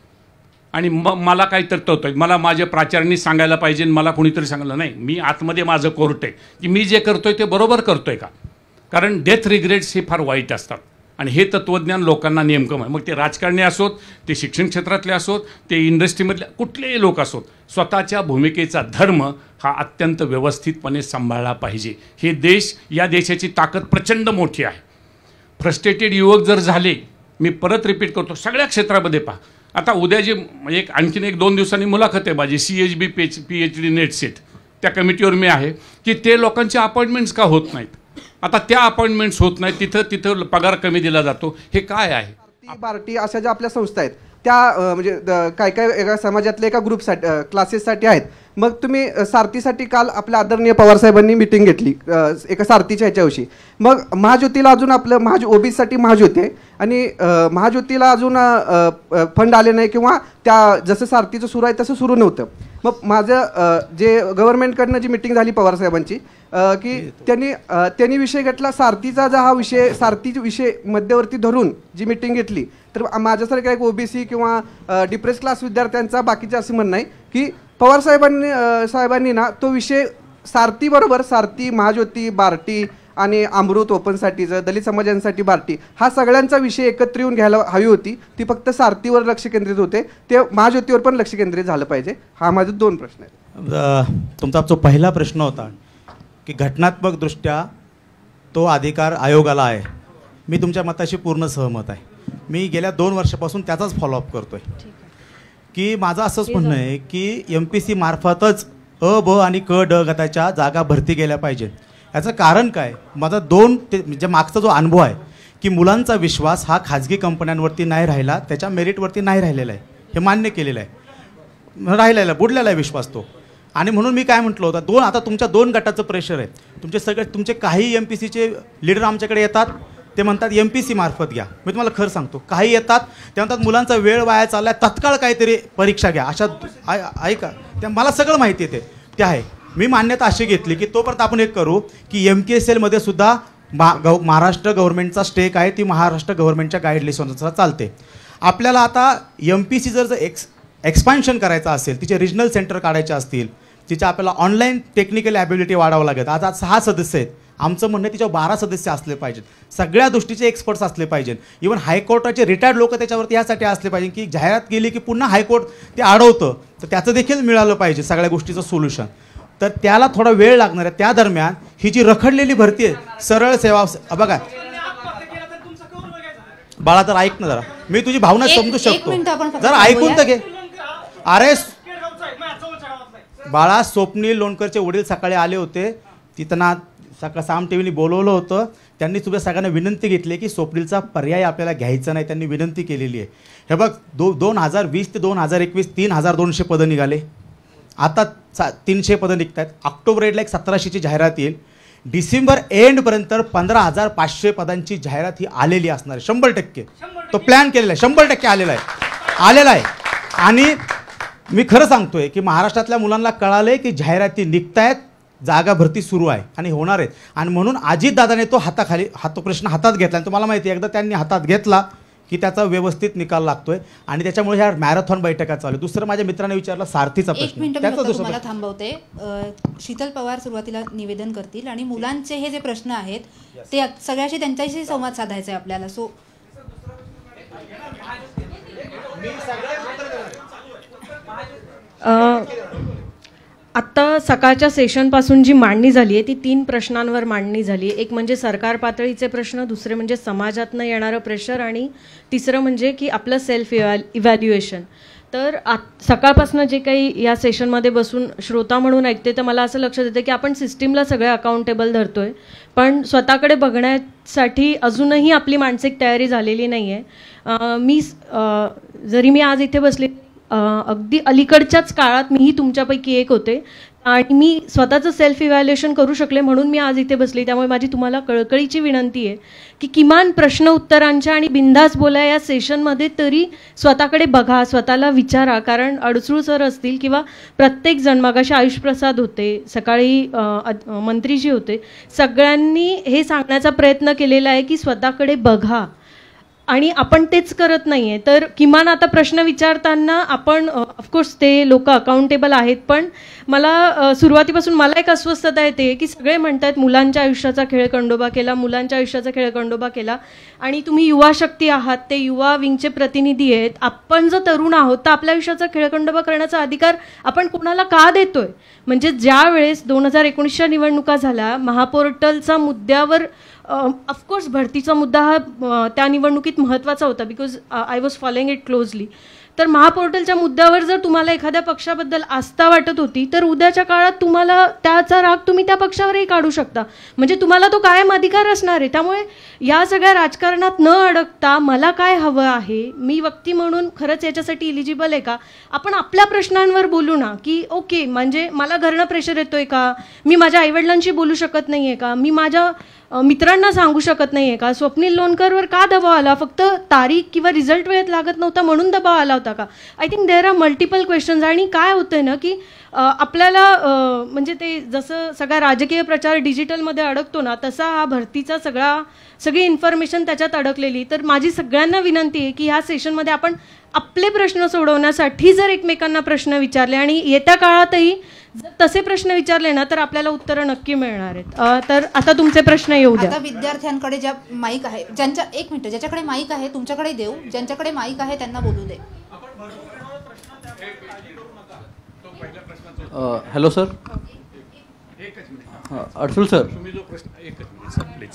आणि म मला काही तर मला माझ्या प्राचार्यांनी सांगायला पाहिजे मला कोणीतरी सांगलं नाही मी आतमध्ये माझं कोर्ट आहे की मी जे करतोय ते बरोबर करतो आहे का कारण डेथ रिग्रेट्स हे फार वाईट असतात आणि हे तत्त्वज्ञान लोकांना नेमकं मग ते राजकारणी असोत ते शिक्षण क्षेत्रातले असोत ते इंडस्ट्रीमधले कुठलेही लोक असोत स्वतःच्या भूमिकेचा धर्म हा अत्यंत व्यवस्थितपणे सांभाळला पाहिजे हे देश या देशाची ताकद प्रचंड मोठी आहे फ्रस्ट्रेटेड युवक जर झाले मी परत रिपीट करतो सगळ्या क्षेत्रामध्ये पहा आता उद्या जे म्हणजे एक आणखीन एक दोन दिवसांनी मुलाखत आहे माझी C H B P H P H D net set त्या कमिटीवर मी आहे की ते लोकांचे अपॉइंटमेंट्स का होत नाहीत आता त्या अपॉइंटमेंट्स होत नाही तिथं तिथं पगार कमी दिला जातो हे काय आहे पार्टी अशा ज्या आपल्या संस्था आहेत त्या म्हणजे काय काय एका समाजातल्या एका ग्रुपसाठी क्लासेससाठी आहेत मग तुम्ही सारथीसाठी काल आपल्या आदरणीय पवार साहेबांनी मिटिंग घेतली एका सारथीच्या ह्याच्याविषयी मग महाज्योतीला अजून आपलं महाज ओबीसीसाठी महाज्योती आहे आणि महाज्योतीला अजून फंड आले नाही किंवा त्या जसं सारथीचं सुरू आहे तसं सुरू नव्हतं मग माझं जे गव्हर्नमेंटकडनं जी मिटिंग झाली पवारसाहेबांची की त्यांनी त्यांनी विषय घेतला सारथीचा जा हा विषय सारथी विषय मध्यवर्ती धरून जी मिटिंग घेतली तर माझ्यासारख्या एक ओबीसी किंवा डिप्रेस क्लास विद्यार्थ्यांचा बाकीचं असं म्हणणं आहे की पवारसाहेबांनी साहेबांनी ना तो विषय सारथीबरोबर सारथी महाज्योती बार्टी आणि अमृत जर दलित समाजांसाठी भारती हा सगळ्यांचा विषय एकत्र येऊन घ्यायला हवी होती ती फक्त सारथीवर लक्ष केंद्रित होते ते महाज्योतीवर पण लक्ष केंद्रित झालं पाहिजे हा माझे दोन प्रश्न आहेत तुमचा जो पहिला प्रश्न होता की घटनात्मकदृष्ट्या तो अधिकार आयोगाला आहे मी तुमच्या मताशी पूर्ण सहमत आहे मी गेल्या दोन वर्षापासून त्याचाच फॉलोअप करतो आहे की माझं असंच म्हणणं आहे की एम पी सी मार्फतच अ ब आणि क ड गटाच्या जागा भरती गेल्या पाहिजेत याचं कारण काय माझा दोन ते म्हणजे मागचा जो अनुभव आहे की मुलांचा विश्वास हा खाजगी कंपन्यांवरती नाही राहिला त्याच्या मेरिटवरती नाही राहिलेला आहे हे मान्य केलेलं आहे राहिलेला आहे बुडलेला आहे विश्वास तो आणि म्हणून मी काय म्हटलं होतं दोन आता तुमच्या दोन गटाचं प्रेशर आहे तुमचे सगळे तुमचे काही एम पी सीचे लिडर आमच्याकडे येतात ते म्हणतात एम पी सी मार्फत घ्या मी तुम्हाला खरं सांगतो काही येतात ते म्हणतात मुलांचा वेळ वाया चालला आहे तत्काळ काहीतरी परीक्षा घ्या अशा ऐका त्या मला सगळं माहिती येते ते आहे मी मान्यता अशी घेतली की तोपर्यंत आपण एक करू की एम के एस एलमध्ये सुद्धा मा महाराष्ट्र गव्हर्नमेंटचा स्टेक आहे ती महाराष्ट्र गव्हर्नमेंटच्या गाईडलाईन्सनुसार चालते आपल्याला आता एम पी सी जर एक्स एक्सपॅन्शन करायचं असेल तिचे रिजनल सेंटर काढायचे असतील तिच्या आपल्याला ऑनलाईन टेक्निकल ॲबिलिटी वाढावं लागेल आता सहा सदस्य आहेत आमचं म्हणणं तिच्यावर बारा सदस्य असले पाहिजेत सगळ्या दृष्टीचे एक्सपर्ट्स असले पाहिजेत इव्हन हायकोर्टाचे रिटायर्ड लोक त्याच्यावरती यासाठी असले पाहिजे की जाहिरात गेली की पुन्हा हायकोर्ट ते अडवतं तर त्याचं देखील मिळालं पाहिजे सगळ्या गोष्टीचं सोल्युशन तर त्याला थोडा वेळ लागणार आहे त्या दरम्यान ही जी रखडलेली भरती आहे सरळ सेवा बघा बाळा तर ऐक ना जरा मी तुझी भावना समजू शकतो जरा ऐकून तर घे अरे बाळा स्वप्नील लोणकरचे वडील सकाळी आले होते तिथं सकाळ साम टीव्हीने बोलवलं होतं त्यांनी तुझ्या सगळ्यांना विनंती घेतली की स्वप्नीलचा पर्याय आपल्याला घ्यायचा नाही त्यांनी विनंती केलेली आहे हे बघ दो दोन हजार वीस ते दोन हजार एकवीस तीन हजार दोनशे पदं निघाले आता सा तीनशे पदं निघत आहेत ऑक्टोबर एडला एक सतराशेची जाहिरात येईल डिसेंबर एंडपर्यंत पंधरा हजार पाचशे पदांची जाहिरात ही आलेली असणार आहे शंभर टक्के तो प्लॅन केलेला आहे शंभर टक्के आलेला आहे आलेला आहे आणि मी खरं सांगतोय की महाराष्ट्रातल्या मुलांना कळालं आहे की जाहिराती निघत आहेत जागा भरती सुरू आहे आणि होणार आहेत आणि म्हणून अजितदादाने तो हाताखाली हा तो प्रश्न हातात घेतला आणि तुम्हाला माहिती आहे एकदा त्यांनी हातात घेतला की त्याचा व्यवस्थित निकाल लागतोय आणि त्याच्यामुळे ह्या मॅरेथॉन बैठका चालू दुसरं माझ्या मित्राने विचारलं सारथीचा प्रश्न त्याचा दुसरा थांबवते शीतल पवार सुरुवातीला निवेदन करतील आणि मुलांचे हे जे प्रश्न आहेत ते सगळ्याशी त्यांच्याशी संवाद साधायचा आहे आपल्याला सो आत्ता सकाळच्या सेशनपासून जी मांडणी झाली आहे ती तीन प्रश्नांवर मांडणी झाली आहे एक म्हणजे सरकार पातळीचे प्रश्न दुसरे म्हणजे समाजातनं येणारं प्रेशर आणि तिसरं म्हणजे की आपलं सेल्फ इव्हॅ इव्हॅल्युएशन तर आत सकाळपासून जे काही या सेशनमध्ये बसून श्रोता म्हणून ऐकते तर मला असं लक्षात येतं की आपण सिस्टीमला सगळं अकाउंटेबल धरतो आहे पण स्वतःकडे बघण्यासाठी अजूनही आपली मानसिक तयारी झालेली नाही आहे मी जरी मी आज इथे बसले अगदी अलीकडच्याच काळात मीही तुमच्यापैकी एक होते आणि मी स्वतःचं सेल्फ इव्हॅल्युएशन करू शकले म्हणून मी आज इथे बसली त्यामुळे माझी तुम्हाला कळकळीची विनंती आहे की किमान प्रश्न उत्तरांच्या आणि बिंदास बोला या सेशनमध्ये तरी स्वतःकडे बघा स्वतःला विचारा कारण अडसूळ सर असतील किंवा प्रत्येक जण मागाशी आयुष प्रसाद होते सकाळी मंत्रीजी होते सगळ्यांनी हे सांगण्याचा प्रयत्न केलेला आहे की स्वतःकडे बघा आणि आपण तेच करत नाहीये तर किमान आता प्रश्न विचारताना आपण ऑफकोर्स ते लोक अकाउंटेबल आहेत पण मला सुरुवातीपासून मला एक अस्वस्थता येते की सगळे म्हणतात मुलांच्या आयुष्याचा खेळ कंडोबा केला मुलांच्या आयुष्याचा खेळ कंडोबा केला आणि तुम्ही युवा शक्ती आहात ते युवा विंगचे प्रतिनिधी आहेत आपण जर तरुण आहोत तर आपल्या आयुष्याचा खेळखंडोबा करण्याचा अधिकार आपण कोणाला का देतोय म्हणजे ज्या वेळेस दोन हजार एकोणीसच्या निवडणुका झाल्या महापोर्टलचा मुद्द्यावर ऑफकोर्स भरतीचा मुद्दा हा त्या निवडणुकीत महत्त्वाचा होता because I was following it closely तर महापोर्टलच्या मुद्द्यावर जर तुम्हाला एखाद्या पक्षाबद्दल आस्था वाटत होती तर उद्याच्या काळात तुम्हाला त्याचा राग तुम्ही त्या पक्षावरही काढू शकता म्हणजे तुम्हाला तो कायम अधिकार असणार आहे त्यामुळे या सगळ्या राजकारणात न अडकता मला काय हवं आहे मी व्यक्ती म्हणून खरंच याच्यासाठी इलिजिबल आहे का आपण आपल्या प्रश्नांवर बोलू ना की ओके म्हणजे मला घरणं प्रेशर येतोय का मी माझ्या आईवडिलांशी बोलू शकत नाही आहे का मी माझ्या मित्रांना सांगू शकत नाही आहे का स्वप्नील लोणकरवर का दबाव आला फक्त तारीख किंवा रिझल्ट वेळेत लागत नव्हता म्हणून दबाव आला होता का I think there are multiple questions आणि काय होतंय ना की आपल्याला म्हणजे ते जसं सगळा राजकीय प्रचार डिजिटलमध्ये अडकतो ना तसा हा भरतीचा सगळा सगळी इन्फॉर्मेशन त्याच्यात अडकलेली तर माझी सगळ्यांना विनंती आहे की ह्या सेशनमध्ये आपण आपले प्रश्न सोडवण्यासाठी जर एकमेकांना प्रश्न विचारले आणि येत्या काळातही जर तसे प्रश्न विचारले ना तर आपल्याला उत्तरं नक्की मिळणार आहेत तर आता तुमचे प्रश्न येऊ द्या विद्यार्थ्यांकडे ज्या माईक आहे ज्यांच्या एक मिनिट ज्याच्याकडे माईक आहे तुमच्याकडे देऊ ज्यांच्याकडे माईक आहे त्यांना बोलू दे हॅलो सर अडसूल सर तुम्ही जो प्रश्न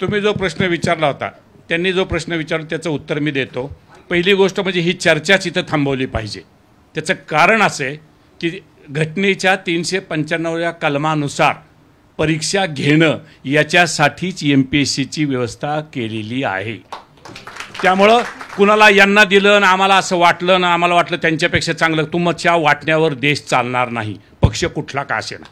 तुम्ही जो प्रश्न विचारला होता त्यांनी जो प्रश्न विचारला त्याचं उत्तर मी देतो पहिली गोष्ट म्हणजे ही चर्चाच इथं थांबवली पाहिजे त्याचं कारण असं आहे की घटनेच्या तीनशे पंच्याण्णवव्या कलमानुसार परीक्षा घेणं याच्यासाठीच एम पी एस सीची व्यवस्था केलेली आहे त्यामुळं कुणाला यांना दिलं ना आम्हाला असं वाटलं ना आम्हाला वाटलं त्यांच्यापेक्षा चांगलं तुमच्या वाटण्यावर देश चालणार नाही पक्ष कुठला का असेना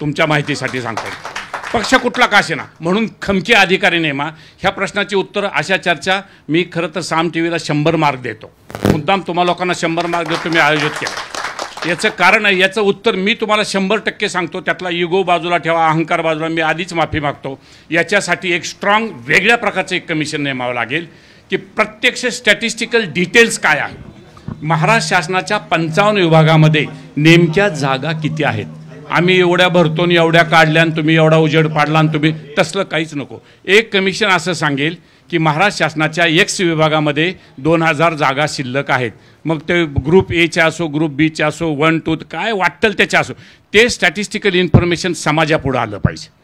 तुमच्या माहितीसाठी सांगतो पक्ष कुठला काशेना म्हणून खमके अधिकारी नेमा ह्या प्रश्नाची उत्तर अशा चर्चा मी खरं तर साम टी व्हीला शंभर मार्क देतो मुद्दाम तुम्हा लोकांना शंभर मार्क देतो तुम्ही आयोजित केला याचं कारण आहे याचं उत्तर मी तुम्हाला शंभर टक्के सांगतो त्यातला इगो बाजूला ठेवा अहंकार बाजूला मी आधीच माफी मागतो याच्यासाठी एक स्ट्रॉंग वेगळ्या प्रकारचं एक कमिशन नेमावं लागेल की प्रत्यक्ष स्टॅटिस्टिकल डिटेल्स काय आहे महाराष्ट्र शासनाच्या पंचावन्न विभागामध्ये नेमक्या जागा किती आहेत आम्ही एवढ्या भरतो एवढ्या काढल्या आणि तुम्ही एवढा उजेड पाडला आणि तुम्ही तसलं काहीच नको एक कमिशन असं सांगेल की महाराष्ट्र शासनाच्या एक्स विभागामध्ये दोन हजार जागा शिल्लक आहेत मग ते ग्रुप एचे असो ग्रुप बीचे असो वन टू काय वाटतं त्याचे असो ते स्टॅटिस्टिकल इन्फॉर्मेशन समाजापुढं आलं पाहिजे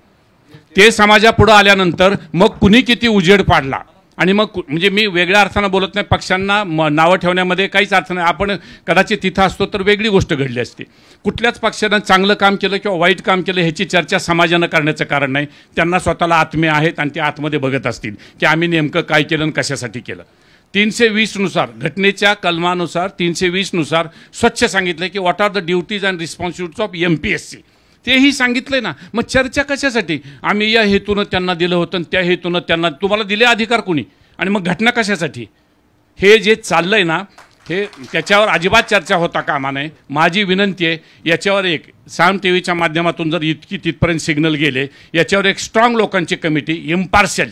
ते समाजापुढं आल्यानंतर मग कुणी किती उजेड पाडला आणि मग म्हणजे मी वेगळ्या अर्थानं बोलत नाही पक्षांना म नावं ठेवण्यामध्ये काहीच अर्थ नाही आपण कदाचित तिथं असतो तर वेगळी गोष्ट घडली असते कुठल्याच पक्षानं चांगलं काम केलं किंवा वाईट काम केलं ह्याची चर्चा समाजानं करण्याचं कारण नाही त्यांना स्वतःला आत्मे आहेत आणि ते आतमध्ये बघत असतील की आम्ही नेमकं काय केलं आणि कशासाठी केलं तीनशे वीसनुसार घटनेच्या कलमानुसार तीनशे वीसनुसार स्वच्छ सांगितलं की what are the duties and responsibilities of M P S C तेही सांगितलं ना मग चर्चा कशासाठी आम्ही या हेतूनं त्यांना दिलं होतं त्या हेतूनं त्यांना तुम्हाला दिले अधिकार कोणी आणि मग घटना कशासाठी हे जे चाललं आहे ना हे त्याच्यावर अजिबात चर्चा होता कामा नये माझी विनंती आहे याच्यावर एक साम टी व्हीच्या माध्यमातून जर इतकी तिथपर्यंत सिग्नल गेले याच्यावर एक स्ट्रॉंग लोकांची कमिटी इम्पार्शल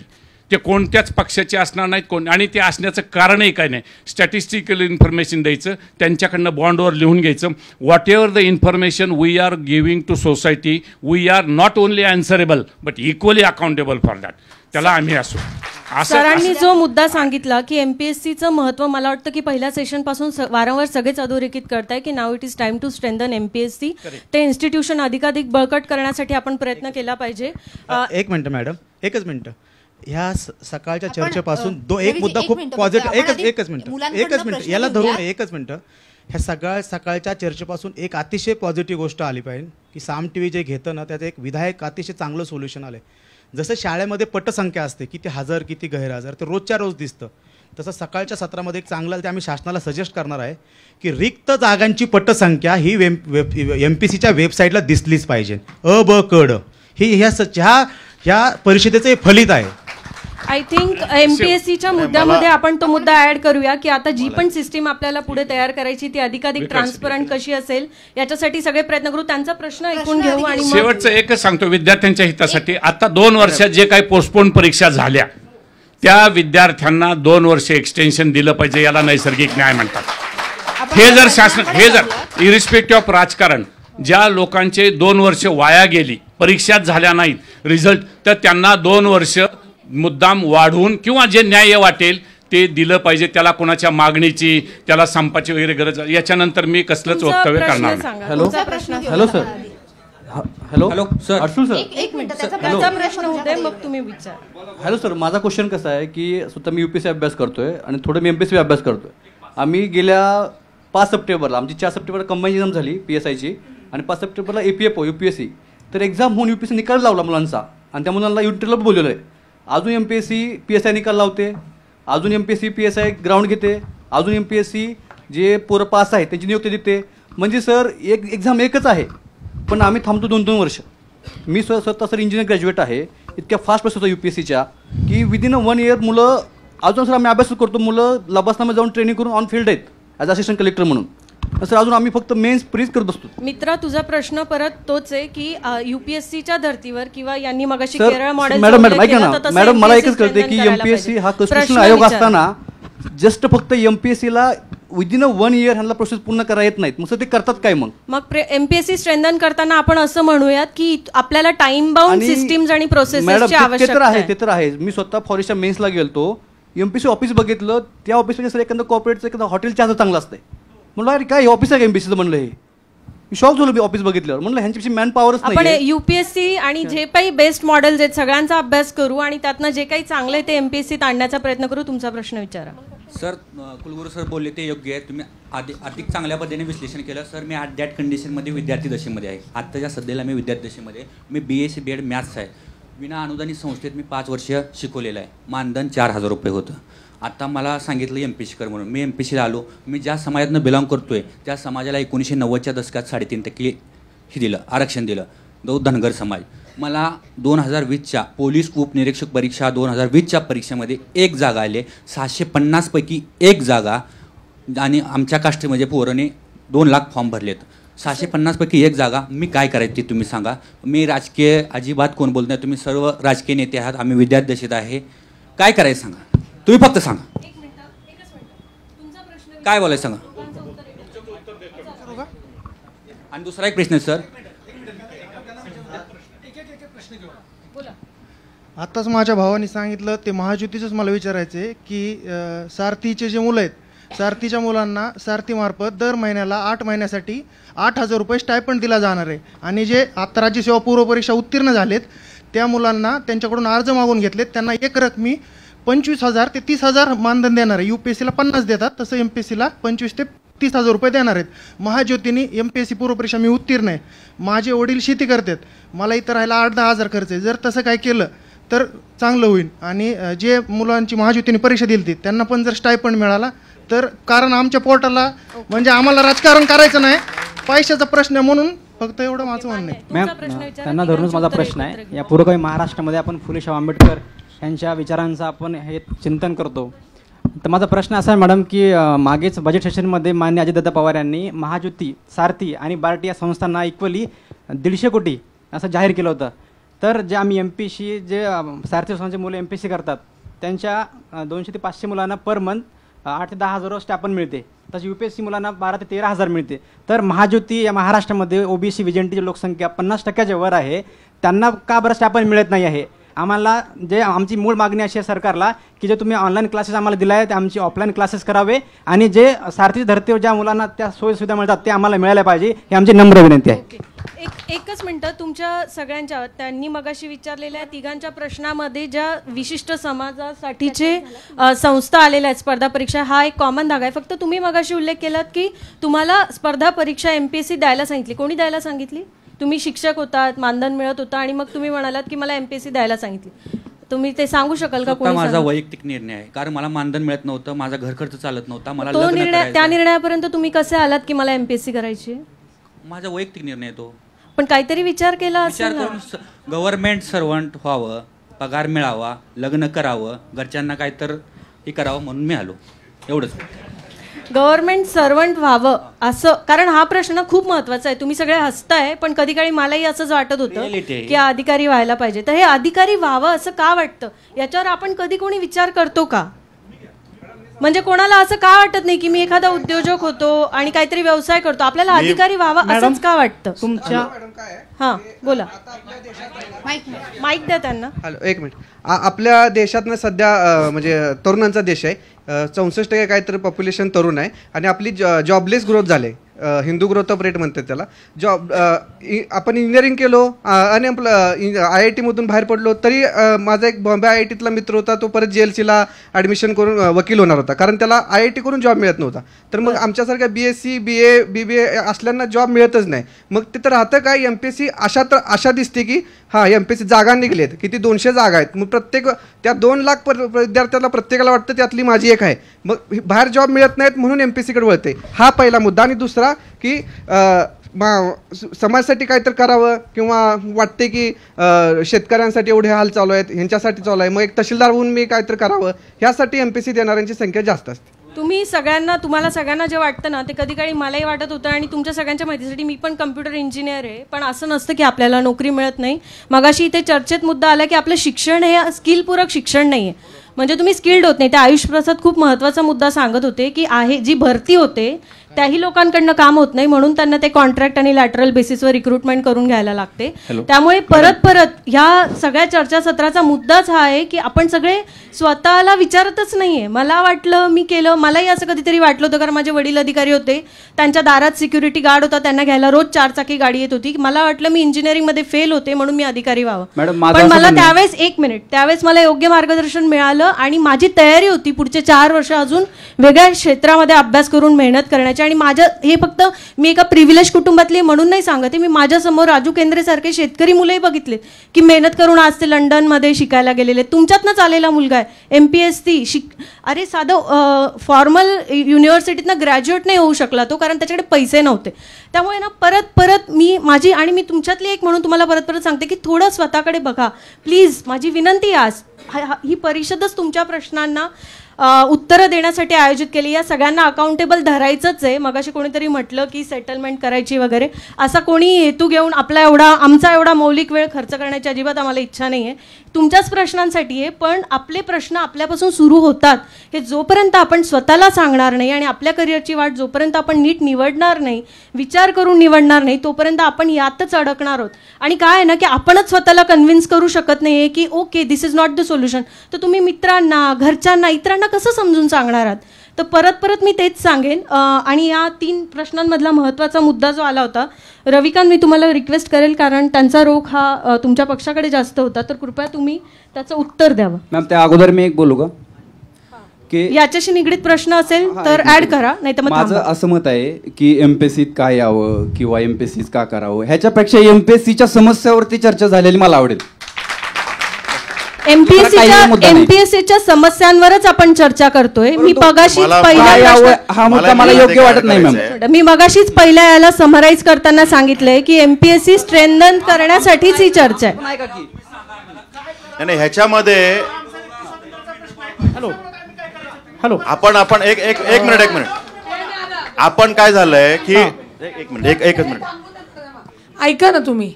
ते कोणत्याच पक्षाचे असणार नाहीत कोण आणि ते असण्याचं कारणही काय नाही स्टॅटिस्टिकल इन्फॉर्मेशन द्यायचं त्यांच्याकडनं बॉन्डवर लिहून घ्यायचं whatever the information we are giving to society we are not only answerable but equally accountable for that त्याला आम्ही असू सरांनी जो मुद्दा सांगितला की एमपीएससीचं पी महत्त्व मला वाटतं की पहिल्या सेशनपासून वारंवार सगळेच अधोरेखित करताय की now it is time to strengthen M P S C ते इन्स्टिट्यूशन अधिकाधिक बळकट करण्यासाठी आपण प्रयत्न केला पाहिजे एक मिनिट मॅडम एकच मिनटं ह्या सकाळच्या चर्चेपासून दो एक मुद्दा खूप पॉझिटिव्ह एकच एकच मिनिट एकच मिनिट याला धरून एकच मिनिट ह्या सगळ्या सकाळच्या चर्चेपासून एक अतिशय पॉझिटिव्ह गोष्ट आली पाहिजे की साम टी व्ही जे घेतं ना त्याचं एक विधायक अतिशय चांगलं सोल्युशन आलं जसं शाळेमध्ये पटसंख्या असते किती हजार किती गैरहजार ते रोजच्या रोज दिसतं तसं सकाळच्या सत्रामध्ये एक चांगलं ते आम्ही शासनाला सजेस्ट करणार आहे की रिक्त जागांची पटसंख्या ही वेम वेब एम पी सीच्या वेबसाईटला दिसलीच पाहिजे अ ब कड ही ह्या ह्या परिषदेचं हे फलित आहे आय थिंक एमपीएससीच्या मुद्द्यामध्ये आपण तो मुद्दा ऍड करूया की आता जी पण सिस्टीम आपल्याला पुढे तयार करायची ती अधिकाधिक ट्रान्सपरंट कशी असेल याच्यासाठी सगळे प्रयत्न करू त्यांचा प्रश्न ऐकून घेऊ आणि शेवटचं एकच सांगतो विद्यार्थ्यांच्या हितासाठी आता दोन वर्षात जे काही पोस्टपोन परीक्षा झाल्या त्या विद्यार्थ्यांना दोन वर्ष एक्सटेन्शन दिलं पाहिजे याला नैसर्गिक न्याय म्हणतात हे जर शासन हे जर इरिस्पेक्टिव्ह ऑफ राजकारण ज्या लोकांचे दोन वर्ष वाया गेली परीक्षा झाल्या नाहीत रिझल्ट तर त्यांना दोन वर्ष मुद्दाम वाढवून किंवा जे न्याय वाटेल ते दिलं पाहिजे त्याला कोणाच्या मागणीची त्याला संपाची वगैरे गरज याच्यानंतर मी कसलंच वक्तव्य करणार नाही hello hello sir hello hello sir Arshu sir एक मिनिट प्रश्न हॅलो सर माझा क्वेश्चन कसा आहे की स्वतः मी यू पी सी अभ्यास करतोय आणि थोडं मी एम पी सी अभ्यास करतोय आम्ही गेल्या पाच सप्टेंबरला आमची चार सप्टेंबरला कंबाईन एक्झाम झाली पी एस आयची आणि पाच सप्टेंबरला A P F O U P S C तर एक्झाम होऊन यू पी एस निकाल लावला मुलांचा आणि त्या मुलांना युनिटला बोलवलं आहे अजून M P S C P S I निकाल लावते अजून M P S C P S I ground घेते अजून एम पी एस सी जे पोरं पास आहेत त्यांची नियुक्ती देते म्हणजे सर एक एक्झाम एकच आहे पण आम्ही थांबतो दोन दोन वर्ष मी स्व स्वतः सर इंजिनियर ग्रॅज्युएट आहे इतक्या fast process U P S सीच्या की विदिन वन इयर मुलं अजून सर आम्ही अभ्यास करतो मुलं लबासनामध्ये जाऊन ट्रेनिंग करून ऑन फील्ड आहेत ॲज असिस्टंट कलेक्टर म्हणून असं अजून आम्ही फक्त मेन्स प्रीज करत असतो मित्रा तुझा प्रश्न परत तोच आहे की युपीएससीच्या धर्तीवर किंवा यांनी मगाशी केरळ मॉडेल मॅडम मॅडम ना मॅडम मला एकच कळते की एमपीएससी हा कन्स्ट्रक्शन आयोग असताना जस्ट फक्त एमपीएससीला विदिन अ वन इयर ह्यांना प्रोसेस पूर्ण करा येत नाहीत मग सर ते करतात काय मग मग एमपीएससी स्ट्रेंथन करताना आपण असं म्हणूयात की आपल्याला टाइम बाउंड सिस्टिम्स आणि प्रोसेस प्रोसेसची ते- तर आवश्यकता आहे ते तर आहे मी स्वतः फॉरेस्टच्या मेन्सला गेलतो एमपीएससी ऑफिस बघितलं त्या ऑफिसमध्ये सर एखादं कॉर्पोरेटचं एखादं हॉटेल चार्ज चांगलं असतंय म्हणलं अरे काय ऑफिस आहे का एमबीसीचं म्हणलं शॉक मी ऑफिस बघितल्यावर म्हणलं ह्यांच्यापेक्षा मॅन पॉवरच आपण युपीएससी आणि जे काही बेस्ट मॉडेल आहेत सगळ्यांचा अभ्यास करू आणि त्यातनं जे काही चांगलं आहे ते एमपीएससीत आणण्याचा प्रयत्न करू तुमचा प्रश्न विचारा सर कुलगुरू सर बोलले ते योग्य आहे तुम्ही अधिक चांगल्या पद्धतीने विश्लेषण केलं सर मी आज दॅट कंडिशनमध्ये विद्यार्थी दशेमध्ये आहे आत्ताच्या सध्याला मी विद्यार्थी दशेमध्ये मी B S C B Ed maths आहे विना अनुदानित संस्थेत मी पाच वर्ष शिकवलेलं आहे मानधन चार हजार रुपये होतं आता मला सांगितलं एम पी सीकर म्हणून मी एम पी सीला आलो मी ज्या समाजातनं बिलॉंग करतो आहे त्या समाजाला एकोणीसशे नव्वदच्या दशकात साडेतीन टक्के हे दिलं आरक्षण दिलं दो धनगर समाज मला दोन हजार वीसच्या पोलीस उपनिरीक्षक परीक्षा दोन हजार वीसच्या परीक्षेमध्ये एक जागा आले सहाशे पन्नासपैकी एक जागा आणि आमच्या म्हणजे पोरने दोन लाख फॉर्म भरलेत सहाशे पन्नासपैकी एक जागा मी काय करायची ती तुम्ही सांगा मी राजकीय अजिबात कोण बोलत नाही तुम्ही सर्व राजकीय नेते आहात आम्ही विद्यार्थी आहे काय करायचं सांगा तुम्ही फक्त सांगा काय बोलायचं सांगा आणि दुसरा एक प्रश्न सर आत्ताच माझ्या भावाने सांगितलं ते महाज्योतीचंच मला विचारायचे की सारथीचे जे मुलं आहेत सारथीच्या मुलांना सारथीमार्फत दर महिन्याला आठ महिन्यासाठी आठ हजार रुपये स्टायपंड दिला जाणार आहे आणि जे आत्ता सेवा पूर्व परीक्षा उत्तीर्ण झालेत त्या मुलांना त्यांच्याकडून अर्ज मागून घेतलेत त्यांना एक रकमी पंचवीस हजार ते तीस हजार मानधन देणार आहे यू पी सीला पन्नास देतात तसं एम पी एस सीला पंचवीस ते तीस हजार रुपये देणार आहेत महाज्योतीने एम पी एस सी पूर्वपरीक्षा मी उत्तीर्ण आहे माझे वडील शेती करतात मला इतर राहायला आठ दहा हजार खर्च आहे जर तसं काय केलं तर चांगलं होईल आणि जे मुलांची महाज्योतीने परीक्षा दिली ती त्यांना पण जर स्टायपंड मिळाला तर कारण आमच्या पोर्टाला म्हणजे आम्हाला राजकारण करायचं नाही पैशाचा प्रश्न म्हणून फक्त एवढं माझं म्हणणं आहे त्यांना धरूनच माझा प्रश्न आहे या महाराष्ट्रामध्ये आपण फुले आंबेडकर यांच्या विचारांचं आपण हे चिंतन करतो तर माझा प्रश्न असा आहे मॅडम की मागेच बजेट सेशनमध्ये मान्य अजितदादा पवार यांनी महाज्योती सारथी आणि बार्टी या संस्थांना इक्वली दीडशे कोटी असं जाहीर केलं होतं तर जे आम्ही एम पी सी जे सारथी संस्थांचे मुलं एम पी सी करतात त्यांच्या दोनशे ते पाचशे मुलांना पर मंथ आठ ते दहा हजार स्टॅपन मिळते तसे यू पी एस सी मुलांना बारा ते तेरा हजार मिळते तर महाज्योती या महाराष्ट्रामध्ये ओबीसी विजेंटीची लोकसंख्या पन्नास टक्क्याच्या वर आहे त्यांना का बरं स्टॅपन मिळत नाही आहे आम्हाला जे आमची मूळ मागणी अशी आहे सरकारला की जे तुम्ही ऑनलाईन क्लासेस आम्हाला दिला आहे ते आमची ऑफलाईन क्लासेस करावे आणि जे सारथी धर्तीवर ज्या मुलांना त्या सोयीसुविधा मिळतात ते आम्हाला मिळाल्या पाहिजे ही आमची नम्र विनंती आहे एक एकच मिनटं तुमच्या सगळ्यांच्या त्यांनी मगाशी विचारलेल्या तिघांच्या प्रश्नामध्ये ज्या विशिष्ट समाजासाठीचे संस्था आलेल्या आहेत स्पर्धा परीक्षा हा एक कॉमन धागा आहे फक्त तुम्ही मगाशी उल्लेख केलात की तुम्हाला स्पर्धा परीक्षा एम पी एस सी द्यायला सांगितली कोणी द्यायला सांगितली तुम्ही शिक्षक होतात मानधन मिळत होता आणि मग तुम्ही म्हणालात की मला एमपीएससी द्यायला सांगितली तुम्ही ते सांगू शकाल का कोणी माझा वैयक्तिक निर्णय आहे कारण मला मानधन मिळत नव्हतं माझा घर खर्च चालत नव्हता मला त्या निर्णयापर्यंत तुम्ही कसे आलात की मला एमपीएससी करायची माझा वैयक्तिक निर्णय तो पण काहीतरी विचार केला विचार असेल करून गव्हर्नमेंट सर्वंट व्हावं पगार मिळावा लग्न करावं घरच्यांना काहीतर हे करावं म्हणून मी आलो एवढंच गव्हर्नमेंट सर्वंट व्हावं असं कारण हा प्रश्न खूप महत्वाचा आहे तुम्ही सगळे हसताय पण कधी काळी मलाही असंच वाटत होतं की अधिकारी व्हायला पाहिजे तर हे अधिकारी व्हावं असं का वाटतं याच्यावर आपण कधी कोणी विचार करतो का म्हणजे कोणाला असं का वाटत नाही की मी एखादा उद्योजक होतो आणि काहीतरी व्यवसाय करतो आपल्याला अधिकारी व्हावा असंच का वाटतं तुमच्या हा बोला माईक द्या त्यांना हॅलो एक मिनिट आपल्या देशातनं सध्या म्हणजे तरुणांचा देश आहे चौसष्ट काहीतरी पॉप्युलेशन तरुण आहे आणि आपली जॉबलेस ग्रोथ झाले हिंदू ग्रोथ ऑफ रेट म्हणतात त्याला जॉब आपण इंजिनिअरिंग केलो अनएम्प्लॉ आय आय टीमधून बाहेर पडलो तरी माझा एक बॉम्बे आय आय टीतला मित्र होता तो परत जे एल सीला ॲडमिशन करून वकील होणार होता कारण त्याला आय आय टी करून जॉब मिळत नव्हता तर मग आमच्यासारख्या B S C B A B B A असल्यांना जॉब मिळतच नाही मग ते तर राहतं काय एम पी एस सी अशा तर अशा दिसते की हां एम पी सी जागा निघलेत किती दोनशे जागा आहेत मग प्रत्येक त्या दोन लाख पर विद्यार्थ्याला प्रत्येकाला वाटतं त्यातली माझी एक आहे मग बाहेर जॉब मिळत नाहीत म्हणून एम पी सीकडे वळते हा पहिला मुद्दा आणि दुसरा की मा समाजासाठी काय तर करावं किंवा वाटते की शेतकऱ्यांसाठी एवढे हाल चालू आहेत ह्यांच्यासाठी चालू आहे मग एक तहसीलदार होऊन मी काय तर करावं ह्यासाठी एम पी सी देणाऱ्यांची संख्या जास्त असते तुम्ही सगळ्यांना तुम्हाला सगळ्यांना जे वाटतं ना ते कधी काळी मलाही वाटत होतं आणि तुमच्या सगळ्यांच्या माहितीसाठी मी पण कम्प्युटर इंजिनियर आहे पण असं नसतं की आपल्याला नोकरी मिळत नाही मगाशी इथे चर्चेत मुद्दा आला की आपलं शिक्षण हे स्किलपूरक शिक्षण नाही आहे म्हणजे तुम्ही स्किल्ड होत नाही त्या आयुष प्रसाद खूप महत्त्वाचा मुद्दा सांगत होते की आहे जी भरती होते त्याही लोकांकडनं काम होत नाही म्हणून त्यांना ते कॉन्ट्रॅक्ट आणि लॅटरल बेसिसवर रिक्रुटमेंट करून घ्यायला लागते त्यामुळे परत परत ह्या सगळ्या चर्चासत्राचा मुद्दाच हा आहे की आपण सगळे स्वतःला विचारतच नाहीये मला वाटलं मी केलं मलाही असं कधीतरी वाटलं होतं कारण माझे वडील अधिकारी होते त्यांच्या दारात सिक्युरिटी गार्ड होता त्यांना घ्यायला रोज चारचाकी गाडी येत होती मला वाटलं मी इंजिनिअरिंगमध्ये फेल होते म्हणून मी अधिकारी व्हावं पण मला त्यावेळेस एक मिनिट त्यावेळेस मला योग्य मार्गदर्शन मिळालं आणि माझी तयारी होती पुढचे चार वर्ष अजून वेगळ्या क्षेत्रामध्ये अभ्यास करून मेहनत करण्याची आणि माझ्या हे फक्त मी एका प्रिव्हिलेज कुटुंबातली म्हणून नाही सांगते मी माझ्यासमोर राजू केंद्रेसारखे शेतकरी मुलंही बघितले की मेहनत करून आज ते लंडनमध्ये शिकायला गेलेले तुमच्यातनंच आलेला मुलगा आहे एम पी एस सी शिक अरे साधं फॉर्मल युनिव्हर्सिटीतनं ग्रॅज्युएट नाही होऊ शकला तो कारण त्याच्याकडे पैसे नव्हते त्यामुळे ना परत परत मी माझी आणि मी तुमच्यातली एक म्हणून तुम्हाला परत परत सांगते की थोडं स्वतःकडे बघा प्लीज माझी विनंती आज ही परिषदच तुमच्या प्रश्नांना उत्तरं देण्यासाठी आयोजित केली या सगळ्यांना अकाउंटेबल धरायचंच आहे मगाशी कोणीतरी म्हटलं की सेटलमेंट करायची वगैरे असा कोणी हेतू घेऊन आपला एवढा आमचा एवढा मौलिक वेळ खर्च करण्याची अजिबात आम्हाला इच्छा नाही आहे तुमच्याच प्रश्नांसाठी आहे पण आपले प्रश्न आपल्यापासून सुरू होतात हे जोपर्यंत आपण स्वतःला सांगणार नाही आणि आपल्या करिअरची वाट जोपर्यंत आपण नीट निवडणार नाही विचार करून निवडणार नाही तोपर्यंत आपण यातच अडकणार आहोत आणि काय आहे ना की आपणच स्वतःला कन्व्हिन्स करू शकत नाही आहे की okay this is not the solution तर तुम्ही मित्रांना घरच्यांना इतरांना कसं समजून सांगणार आहात तर परत परत मी तेच सांगेन आणि या तीन प्रश्नांमधला महत्त्वाचा मुद्दा जो आला होता रविकांत मी तुम्हाला रिक्वेस्ट करेल कारण त्यांचा रोग हा तुमच्या पक्षाकडे जास्त होता तर कृपया तुम्ही त्याचं उत्तर द्यावं मॅम त्या अगोदर मी एक बोलू का की याच्याशी निगडीत प्रश्न असेल तर ऍड करा नाही तर माझं असं मत आहे की एमपीएससीत काय यावं किंवा एमपीएससीत का करावं ह्याच्यापेक्षा एमपीएससीच्या समस्यावरती चर्चा झालेली मला आवडेल एमपीएससीच्या च्या समस्यांवरच आपण चर्चा करतोय मी मगाशीच मला- पहिल्या हा मुद्दा मला योग्य वाटत नाही मॅम मी मगाशीच पहिल्या याला समराईज करताना सांगितलंय की एमपीएससी स्ट्रेंथन करण्यासाठीच ही चर्चा आहे नाही, नाही ह्याच्यामध्ये हॅलो आपण आपण एक एक एक मिनिट एक मिनिट आपण काय झालंय की एक एक मिनिट एक एकच मिनिट ऐका ना तुम्ही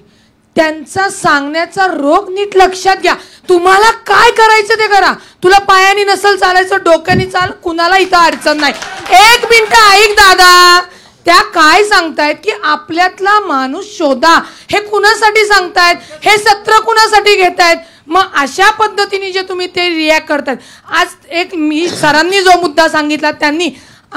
त्यांचा सांगण्याचा रोग नीट लक्षात घ्या तुम्हाला काय करायचं ते करा तुला पायाने नसल चालायचं डोक्याने चाल कुणाला इथं अडचण नाही एक मिनिट ऐक दादा त्या काय सांगतायत की आपल्यातला माणूस शोधा हे कुणासाठी सांगतायत हे सत्र कुणासाठी घेतायत मग अशा पद्धतीने जे तुम्ही ते रिॲक्ट करतायत आज एक मी सरांनी जो मुद्दा सांगितला त्यांनी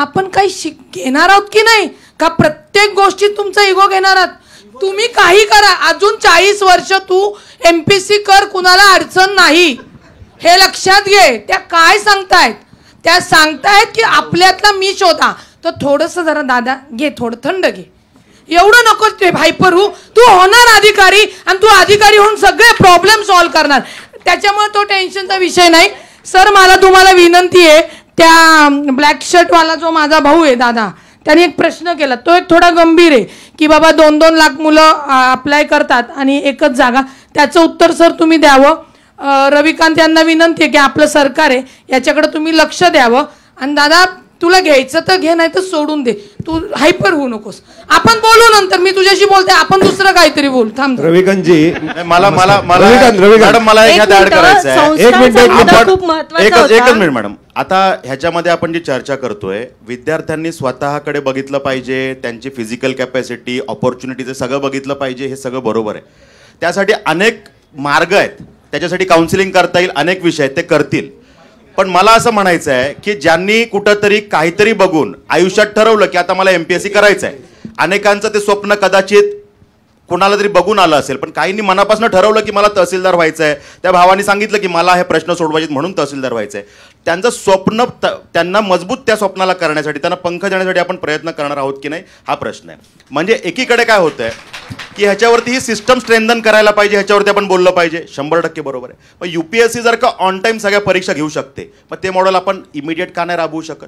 आपण काही शिक घेणार आहोत की नाही का प्रत्येक गोष्टीत तुमचा इगो घेणार आहात तुम्ही काही करा अजून चाळीस वर्ष तू एम पी सी कर कुणाला अडचण नाही हे लक्षात घे त्या काय सांगतायत त्या सांगतायत की आपल्यातला मी शोधा तर थोडंसं जरा दादा घे थोडं थंड घे एवढं नको ते भायपर हो तू होणार अधिकारी आणि तू अधिकारी होऊन सगळे प्रॉब्लेम सॉल्व्ह करणार त्याच्यामुळे तो टेन्शनचा विषय नाही सर मला तुम्हाला विनंती आहे त्या ब्लॅक शर्टवाला जो माझा भाऊ आहे दादा त्यांनी एक प्रश्न केला तो एक थोडा गंभीर आहे की बाबा दोन दोन लाख मुलं अप्लाय करतात आणि एकच जागा त्याचं उत्तर सर तुम्ही द्यावं रविकांत यांना विनंती आहे की आपलं सरकार आहे याच्याकडे तुम्ही लक्ष द्यावं आणि दादा तुला घ्यायचं तर घे नाही तर सोडून दे तू हायपर होऊ नकोस आपण बोलू नंतर मी तुझ्याशी बोलते आपण दुसरं काहीतरी बोल थांब रविकांतजी मला मला मला मॅडम मला एकच मिनिट मॅडम आता ह्याच्यामध्ये आपण जी चर्चा करतोय विद्यार्थ्यांनी स्वतःकडे बघितलं पाहिजे त्यांची फिजिकल कॅपॅसिटी ऑपॉर्च्युनिटी सगळं बघितलं पाहिजे हे सगळं बरोबर आहे त्यासाठी अनेक मार्ग आहेत त्याच्यासाठी काउन्सिलिंग करता येईल अनेक विषय आहेत ते करतील पण मला असं म्हणायचं आहे की ज्यांनी कुठंतरी काहीतरी बघून आयुष्यात ठरवलं की आता मला एमपीएससी करायचं आहे अनेकांचं ते स्वप्न कदाचित कोणाला तरी बघून आलं असेल पण काहींनी मनापासून ठरवलं की मला तहसीलदार व्हायचं आहे त्या भावाने सांगितलं की मला हे प्रश्न सोडवायचे म्हणून तहसीलदार व्हायचं आहे त्यांचं स्वप्न त्यांना मजबूत त्या स्वप्नाला करण्यासाठी त्यांना पंख देण्यासाठी आपण प्रयत्न करणार आहोत की नाही हा प्रश्न आहे म्हणजे एकीकडे काय होतं आहे की ह्याच्यावरती ही सिस्टम स्ट्रेंथन करायला पाहिजे ह्याच्यावरती आपण बोललं पाहिजे शंभर टक्के बरोबर आहे पण यू जर का ऑन टाईम सगळ्या परीक्षा घेऊ शकते मग ते मॉडेल आपण इमिडिएट का नाही राबवू शकत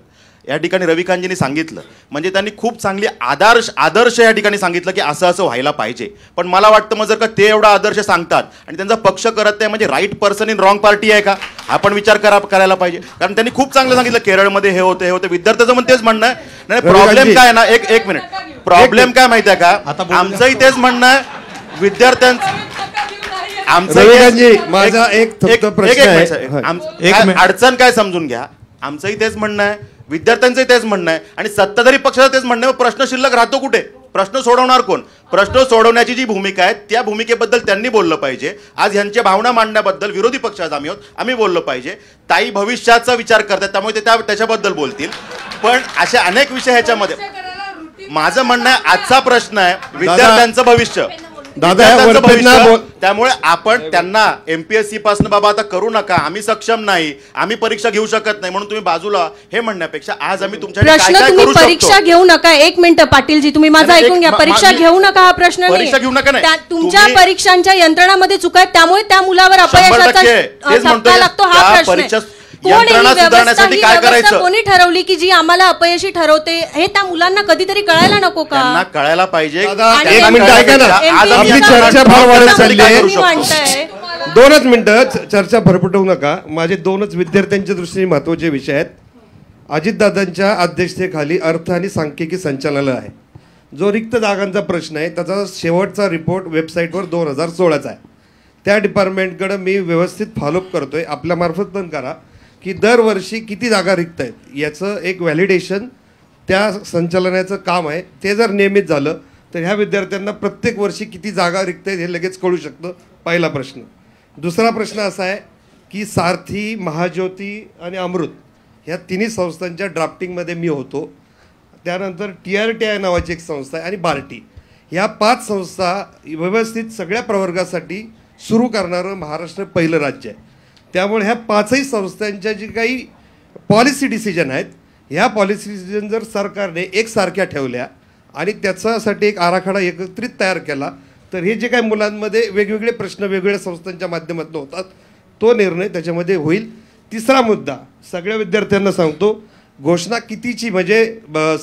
या ठिकाणी रविकांतजींनी सांगितलं म्हणजे त्यांनी खूप चांगली आदर्श आदर्श या ठिकाणी सांगितलं की असं असं व्हायला पाहिजे पण मला वाटतं मग जर का ते एवढा आदर्श सांगतात आणि त्यांचा पक्ष करत नाही म्हणजे right person in wrong party आहे का आपण विचार करा करायला पाहिजे कारण त्यांनी खूप चांगलं सांगितलं केरळमध्ये हे होतं हे होतं विद्यार्थ्याचं म्हणून तेच म्हणणं आहे नाही प्रॉब्लेम काय ना एक एक मिनिट प्रॉब्लेम काय माहिती आहे का आमचंही तेच म्हणणं आहे विद्यार्थ्यांचं आमचं माझा एक एक अडचण काय समजून घ्या आमचंही तेच म्हणणं आहे विद्यार्थ्यांचं तेच म्हणणं आहे आणि सत्ताधारी पक्षाचं तेच म्हणणं आहे प्रश्न शिल्लक राहतो कुठे प्रश्न सोडवणार कोण प्रश्न सोडवण्याची जी भूमिका आहे त्या भूमिकेबद्दल त्यांनी बोललं पाहिजे आज ह्यांच्या भावना मांडण्याबद्दल विरोधी पक्षात आम्ही आहोत आम्ही बोललो पाहिजे ताई भविष्याचा विचार करतात त्यामुळे ते त्या त्याच्याबद्दल बोलतील पण असे अनेक विषय ह्याच्यामध्ये माझं म्हणणं आहे आजचा प्रश्न आहे विद्यार्थ्यांचं भविष्य दादा त्यामुळे आपण त्यांना एमपीएससी पासून बाबा आता करू नका आम्ही सक्षम नाही आम्ही परीक्षा घेऊ शकत नाही म्हणून तुम्ही बाजूला हे म्हणण्यापेक्षा आज आम्ही तुमच्या प्रश्न परीक्षा घेऊ नका एक मिनिट पाटीलजी तुम्ही माझा ऐकून घ्या परीक्षा घेऊ नका हा प्रश्न घेऊ नका नाही तुमच्या परीक्षांच्या यंत्रणामध्ये चुका आहेत त्यामुळे त्या मुलावर अपयशाचा लागतो हा प्रश्न यंत्रणा सुधारण्यासाठी काय करायचं कोणी ठरवली की जी आम्हाला अपयशी ठरवते हे त्या मुलांना कधीतरी कळायला नको का कळायला पाहिजे दोनच मिनिटं चर्चा भरपटवू नका माझे दोनच विद्यार्थ्यांच्या दृष्टीने महत्वाचे विषय आहेत अजितदादांच्या अध्यक्षतेखाली अर्थ आणि सांख्यिकी संचालनालय आहे जो रिक्त जागांचा प्रश्न आहे त्याचा शेवटचा रिपोर्ट वेबसाईटवर दोन हजार सोळाचा आहे त्या डिपार्टमेंटकडं मी व्यवस्थित फॉलोअप करतोय आपल्या आपल्यामार्फत पण करा की दरवर्षी किती जागा रिक्त आहेत याचं एक व्हॅलिडेशन त्या संचालनाचं काम आहे ते जर नियमित झालं तर ह्या विद्यार्थ्यांना प्रत्येक वर्षी किती जागा रिक्त आहेत हे लगेच कळू शकतं पहिला प्रश्न दुसरा प्रश्न असा आहे की सारथी महाज्योती आणि अमृत ह्या तिन्ही संस्थांच्या ड्राफ्टिंगमध्ये मी होतो त्यानंतर टी आर टी आय नावाची एक संस्था आहे आणि बार्टी ह्या पाच संस्था व्यवस्थित सगळ्या प्रवर्गासाठी सुरू करणारं महाराष्ट्र पहिलं राज्य आहे त्यामुळे ह्या पाचही संस्थांच्या जी काही पॉलिसी डिसिजन आहेत ह्या पॉलिसी डिसिजन जर सरकारने एकसारख्या ठेवल्या आणि त्याच्यासाठी एक आराखडा एकत्रित तयार केला तर हे जे काही मुलांमध्ये वेगवेगळे प्रश्न वेगवेगळ्या संस्थांच्या माध्यमातून होतात तो निर्णय त्याच्यामध्ये होईल तिसरा मुद्दा सगळ्या विद्यार्थ्यांना सांगतो घोषणा कितीची म्हणजे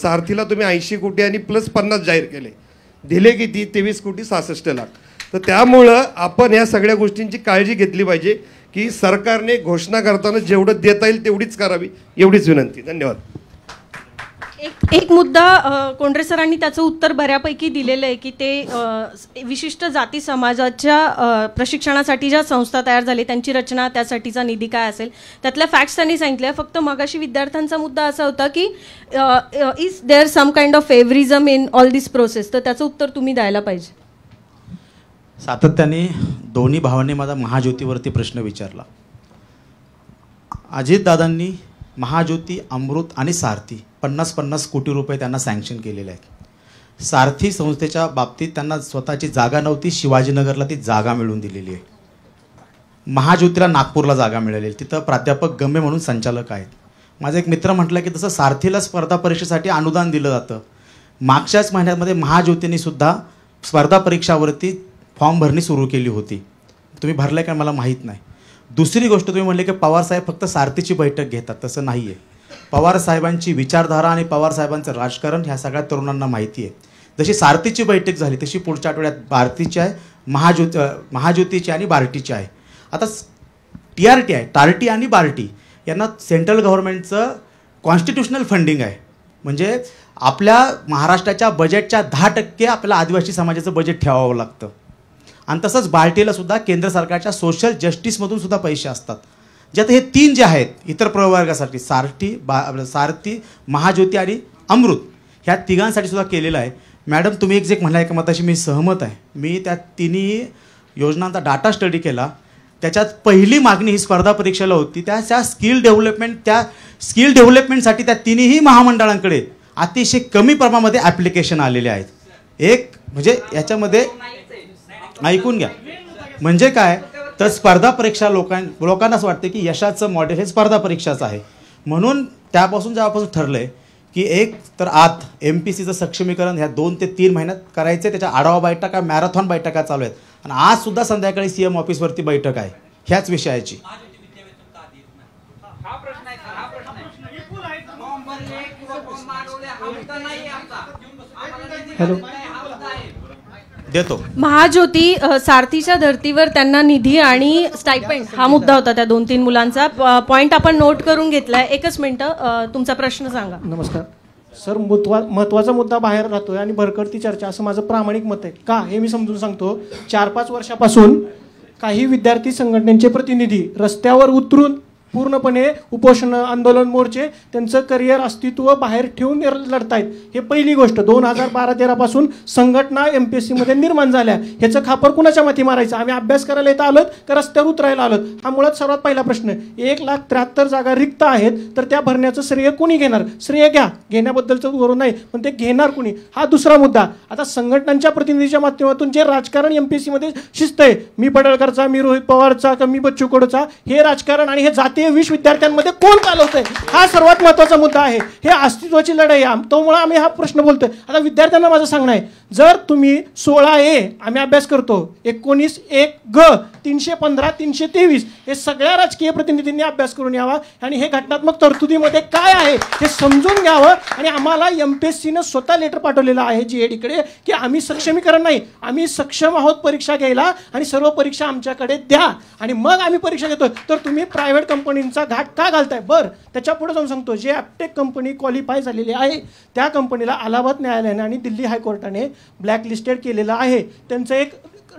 सारथीला तुम्ही ऐंशी कोटी आणि प्लस पन्नास जाहीर केले दिले किती तेवीस कोटी सहासष्ट लाख तर त्यामुळं आपण ह्या सगळ्या गोष्टींची काळजी घेतली पाहिजे की सरकारने घोषणा करताना जेवढं देता येईल तेवढीच करावी एवढीच विनंती धन्यवाद एक एक मुद्दा कोंडरे सरांनी त्याचं उत्तर बऱ्यापैकी दिलेलं आहे की ते विशिष्ट जाती समाजाच्या प्रशिक्षणासाठी ज्या संस्था तयार झाली त्यांची रचना त्यासाठीचा निधी काय असेल त्यातल्या फॅक्ट्स त्यांनी सांगितल्या फक्त मगाशी विद्यार्थ्यांचा मुद्दा असा होता की is there some kind of favouritism in all this process तर त्याचं उत्तर तुम्ही द्यायला पाहिजे सातत्याने दोन्ही भावांनी माझा महाज्योतीवरती प्रश्न विचारला अजितदादांनी महाज्योती अमृत आणि सारथी पन्नास पन्नास कोटी रुपये त्यांना सँक्शन केलेले आहेत सारथी संस्थेच्या बाबतीत त्यांना स्वतःची जागा नव्हती शिवाजीनगरला ती जागा मिळवून दिलेली आहे महाज्योतीला नागपूरला जागा मिळालेली तिथं प्राध्यापक गम्य म्हणून संचालक आहेत माझा एक मित्र म्हटलं की तसं सारथीला स्पर्धा परीक्षेसाठी अनुदान दिलं जातं मागच्याच महिन्यामध्ये महाज्योतीने सुद्धा स्पर्धा परीक्षावरती फॉर्म भरणी सुरू केली होती तुम्ही भरलं काय मला माहीत नाही दुसरी गोष्ट तुम्ही म्हणले की पवारसाहेब फक्त सारथीची बैठक घेतात तसं नाही आहे पवारसाहेबांची विचारधारा आणि पवारसाहेबांचं राजकारण ह्या सगळ्या तरुणांना माहिती आहे जशी सारथीची बैठक झाली तशी पुढच्या आठवड्यात भारतीची आहे महाज्योती महाज्योतीची आणि बार्टीची आहे आता टी आर टी आहे टार्टी आणि बार्टी यांना सेंट्रल गव्हर्नमेंटचं कॉन्स्टिट्युशनल फंडिंग आहे म्हणजे आपल्या महाराष्ट्राच्या बजेटच्या दहा टक्के आपल्याला आदिवासी समाजाचं बजेट ठेवावं लागतं आणि तसंच बार्टेला सुद्धा केंद्र सरकारच्या सोशल जस्टिसमधून सुद्धा पैसे असतात ज्यात हे तीन जे आहेत इतर प्रवर्गासाठी सारथी बा सारथी महाज्योती आणि अमृत ह्या तिघांसाठी सुद्धा केलेलं आहे मॅडम तुम्ही एक जे म्हणाल का मताशी मी सहमत आहे मी त्या तिन्ही योजनांचा डाटा स्टडी केला त्याच्यात पहिली मागणी ही स्पर्धा परीक्षेला होती त्या त्या स्किल डेव्हलपमेंट त्या स्किल डेव्हलपमेंटसाठी त्या तिन्ही महामंडळांकडे अतिशय कमी प्रमाणामध्ये ॲप्लिकेशन आलेले आहेत एक म्हणजे याच्यामध्ये ऐकून घ्या म्हणजे काय तर स्पर्धा परीक्षा लोकां लोकांनाच वाटते की यशाचं मॉडेल हे स्पर्धा परीक्षाचं आहे म्हणून त्यापासून जेव्हापासून ठरलंय की एक तर आत एम पी सीचं सक्षमीकरण ह्या दोन ते तीन महिन्यात करायचे त्याच्या आढावा बैठका मॅरेथॉन बैठका चालू आहेत आणि आज सुद्धा संध्याकाळी सी एम ऑफिसवरती बैठक आहे ह्याच विषयाची हॅलो देतो महाज्योती सारथीच्या धर्तीवर त्यांना निधी आणि स्टायपेंट हा मुद्दा होता त्या दोन तीन मुलांचा पॉइंट आपण नोट करून घेतलाय एकच मिनिट तुमचा प्रश्न सांगा नमस्कार सर महत्वाचा महत्त्वाचा मुद्दा बाहेर राहतोय आणि भरकटती चर्चा असं माझं प्रामाणिक मत आहे का हे मी समजून सांगतो चार पाच वर्षापासून काही विद्यार्थी संघटनेचे प्रतिनिधी रस्त्यावर उतरून पूर्णपणे उपोषण आंदोलन मोर्चे त्यांचं करिअर अस्तित्व बाहेर ठेवून लढतायत हे पहिली गोष्ट दोन हजार बारा तेरापासून संघटना एम पी एस सीमध्ये निर्माण झाल्या ह्याचं खापर कुणाच्या माथी मारायचं आम्ही अभ्यास करायला येतं आलोत का रस्त्यावर उतरायला आलोत हा मुळात सर्वात पहिला प्रश्न एक लाख त्र्याहत्तर जागा रिक्त आहेत तर त्या भरण्याचं श्रेय कोणी घेणार श्रेय घ्या घेण्याबद्दलचं वरून नाही पण ते घेणार कोणी हा दुसरा मुद्दा आता संघटनांच्या प्रतिनिधीच्या माध्यमातून जे राजकारण एम पी एस सीमध्ये शिस्त आहे मी पडळकरचा मी रोहित पवारचा का मी बच्चू कडूचा हे राजकारण आणि हे जाती भारतीय वीस विद्यार्थ्यांमध्ये कोण आहे हा सर्वात महत्त्वाचा मुद्दा आहे हे अस्तित्वाची लढाई आहे त्यामुळे आम्ही हा प्रश्न बोलतोय आता विद्यार्थ्यांना माझं सांगणं आहे जर तुम्ही सोळा ए आम्ही अभ्यास करतो एकोणीस एक ग तीनशे पंधरा तीनशे तेवीस हे सगळ्या राजकीय प्रतिनिधींनी अभ्यास करून यावा आणि हे घटनात्मक तरतुदीमध्ये काय आहे हे समजून घ्यावं आणि आम्हाला एम पी एस सीनं स्वतः लेटर पाठवलेलं आहे जी एडीकडे की आम्ही सक्षमीकरण नाही आम्ही सक्षम आहोत परीक्षा घ्यायला आणि सर्व परीक्षा आमच्याकडे द्या आणि मग आम्ही परीक्षा घेतो तर तुम्ही प्रायव्हेट कंपनी कंपनींचा घाट का घालताय बरं त्याच्या पुढे जाऊन सांगतो जे ॲपटेक कंपनी क्वालिफाय झालेली आहे त्या कंपनीला अलाहाबाद न्यायालयाने आणि दिल्ली हायकोर्टाने ब्लॅकलिस्टेड केलेलं आहे त्यांचं एक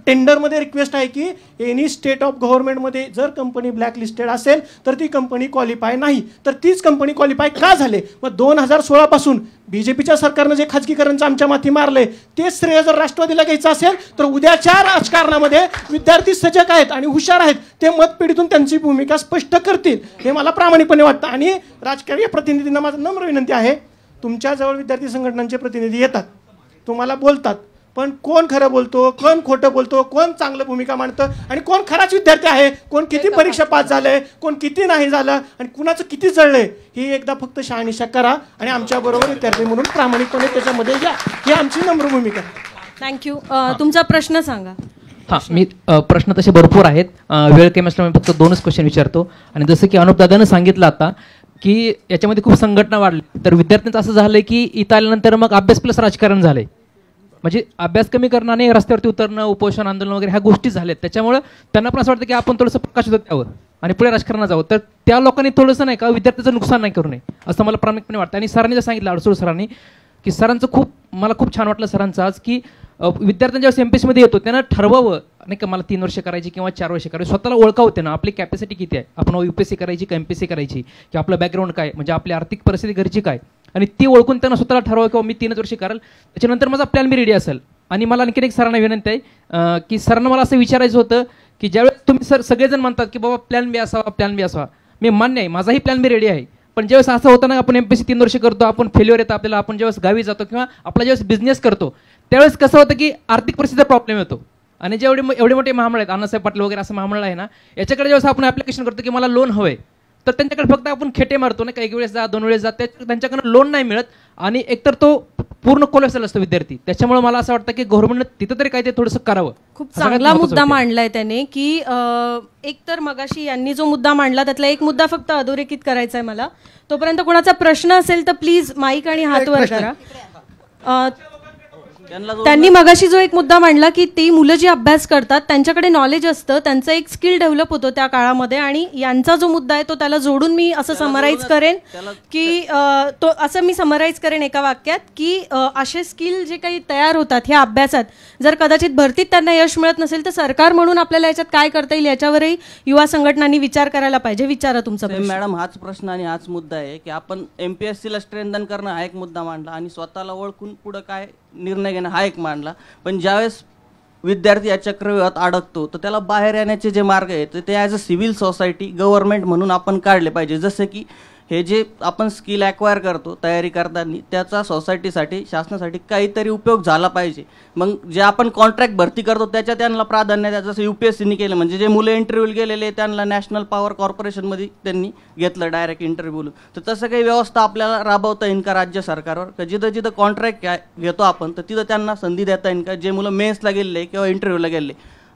टेंडरमध्ये रिक्वेस्ट आहे की एनी स्टेट ऑफ गव्हर्नमेंटमध्ये जर कंपनी ब्लॅक लिस्टेड असेल तर ती कंपनी क्वालिफाय नाही तर तीच कंपनी क्वालिफाय का झाले मग दोन हजार सोळापासून बी जे पीच्या सरकारनं जे खाजगीकरणचं आमच्या माथी मारले ते श्रेय जर राष्ट्रवादीला घ्यायचं असेल तर उद्याच्या राजकारणामध्ये विद्यार्थी सजग आहेत आणि हुशार आहेत ते मतपेढीतून त्यांची भूमिका स्पष्ट करतील हे मला प्रामाणिकपणे वाटतं आणि राजकीय प्रतिनिधींना माझं नम्र विनंती आहे तुमच्याजवळ विद्यार्थी संघटनांचे प्रतिनिधी येतात तुम्हाला बोलतात पण कोण खरं बोलतो कोण खोटं बोलतो कोण चांगलं भूमिका मांडतं आणि कोण खराच विद्यार्थी आहे कोण किती परीक्षा पास झालंय कोण किती नाही झालं आणि कुणाचं किती जळलंय ही एकदा फक्त शहानिशा करा आणि आमच्याबरोबर विद्यार्थी म्हणून प्रामाणिकपणे त्याच्यामध्ये या ही आमची नम्र भूमिका थँक्यू तुमचा प्रश्न सांगा हां मी प्रश्न तसे भरपूर आहेत वेळ कमी असल्यामुळे फक्त दोनच क्वेश्चन विचारतो आणि जसं की दादानं सांगितलं आता की याच्यामध्ये खूप संघटना वाढली तर विद्यार्थ्यांचं असं झालं की इथं आल्यानंतर मग अभ्यास प्लस राजकारण झालंय म्हणजे अभ्यास कमी आणि रस्त्यावरती उतरणं उपोषण आंदोलन वगैरे ह्या गोष्टी झाल्यात त्याच्यामुळे त्यांना पण असं वाटतं की आपण थोडंसं प्रकाश त्यावर आणि पुढे राजकारणात जावं तर त्या लोकांनी थोडंसं नाही का विद्यार्थ्याचं नुकसान नाही करू नये असं मला प्रामाणिकपणे वाटतं आणि सरांनी जर सांगितलं अडसूळ सरांनी की सरांचं खूप मला खूप छान वाटलं सरांचं आज की विद्यार्थ्यांच्या वेळेस एम पी येतो त्यांना ठरवावं नाही का मला तीन वर्ष करायची किंवा चार वर्ष करायची स्वतःला ओळखावते ना आपली कॅपॅसिटी किती आहे आपण यू पी एस सी करायची का एम पी सी करायची की आपलं बॅकग्राऊंड काय म्हणजे आपली आर्थिक परिस्थिती घरची काय आणि ती ओळखून त्यांना स्वतःला ठरवा किंवा मी तीनच वर्ष कराल त्याच्यानंतर माझा प्लॅन बी रेडी असेल आणि मला आणखीन एक सरांना विनंती आहे की सरांना मला असं विचारायचं होतं की ज्यावेळेस तुम्ही सर सगळेजण म्हणतात की बाबा प्लॅन बी असावा प्लॅन बी असावा मी मान्य आहे माझाही प्लॅन बी रेडी आहे पण ज्यावेळेस असं होतं ना आपण सी तीन वर्ष करतो आपण फेल्युअर येतो आपल्याला आपण ज्यावेळेस गावी जातो किंवा आपला ज्यावेळेस बिझनेस करतो त्यावेळेस कसं होतं की आर्थिक परिस्थितीचा प्रॉब्लेम येतो आणि जेवढे एवढे मोठे महामळ आहेत अण्णासाहेब पाटील वगैरे असं महामळ आहे ना याच्याकडे ज्यावेळेस आपण ॲप्लिकेशन करतो की मला लोन हवं आहे तर त्यांच्याकडे फक्त आपण खेटे मारतो ना काही वेळेस जा दोन वेळेस जा त्यांच्याकडनं लोन नाही मिळत आणि एकतर तो पूर्ण कोलेसल असतो विद्यार्थी त्याच्यामुळे मला असं वाटतं की गव्हर्नमेंटनं तिथं तरी काय ते करावं खूप चांगला मुद्दा मांडलाय त्याने की एकतर मगाशी यांनी जो मुद्दा मांडला त्यातला एक मुद्दा फक्त अधोरेखित करायचा आहे मला तोपर्यंत कोणाचा प्रश्न असेल तर प्लीज माईक आणि हात वर करा त्यांनी मगाशी जो एक मुद्दा मांडला की ती मुलं जी अभ्यास करतात त्यांच्याकडे नॉलेज असतं त्यांचं एक स्किल डेव्हलप होतो त्या काळामध्ये आणि यांचा जो मुद्दा आहे तो त्याला जोडून मी असं समराईज करेन की तो असं मी समराईज करेन एका वाक्यात की असे स्किल जे काही तयार होतात ह्या अभ्यासात जर कदाचित भरतीत त्यांना यश मिळत नसेल तर सरकार म्हणून आपल्याला याच्यात काय करता येईल याच्यावरही युवा संघटनांनी विचार करायला पाहिजे विचारा तुमचा मॅडम हाच प्रश्न आणि हाच मुद्दा आहे की आपण एमपीएससीला स्ट्रेंथन करणं हा एक मुद्दा मांडला आणि स्वतःला ओळखून पुढं काय निर्णय घेणं हा एक मांडला पण ज्यावेळेस विद्यार्थी या चक्रव्यूहात अडकतो तर त्याला बाहेर येण्याचे जे मार्ग आहेत ते as a civil society government म्हणून आपण काढले पाहिजे जसं की हे जे आपण स्किल ॲक्वायर करतो तयारी करताना त्याचा सोसायटीसाठी शासनासाठी काहीतरी उपयोग झाला पाहिजे मग जे आपण कॉन्ट्रॅक्ट भरती करतो त्याच्या त्यांना प्राधान्य द्या जसं यू पी एस सीने केलं म्हणजे जे मुलं इंटरव्ह्यूला गेलेले त्यांना नॅशनल पॉवर कॉर्पोरेशनमध्ये त्यांनी घेतलं डायरेक्ट इंटरव्ह्यूला तर तसं काही व्यवस्था आपल्याला राबवता येईल का राज्य सरकारवर का जिथं जिथं कॉन्ट्रॅक्ट घेतो आपण तर तिथं त्यांना संधी देता येईल का जे मुलं मेन्सला गेलेले किंवा इंटरव्ह्यूला गेले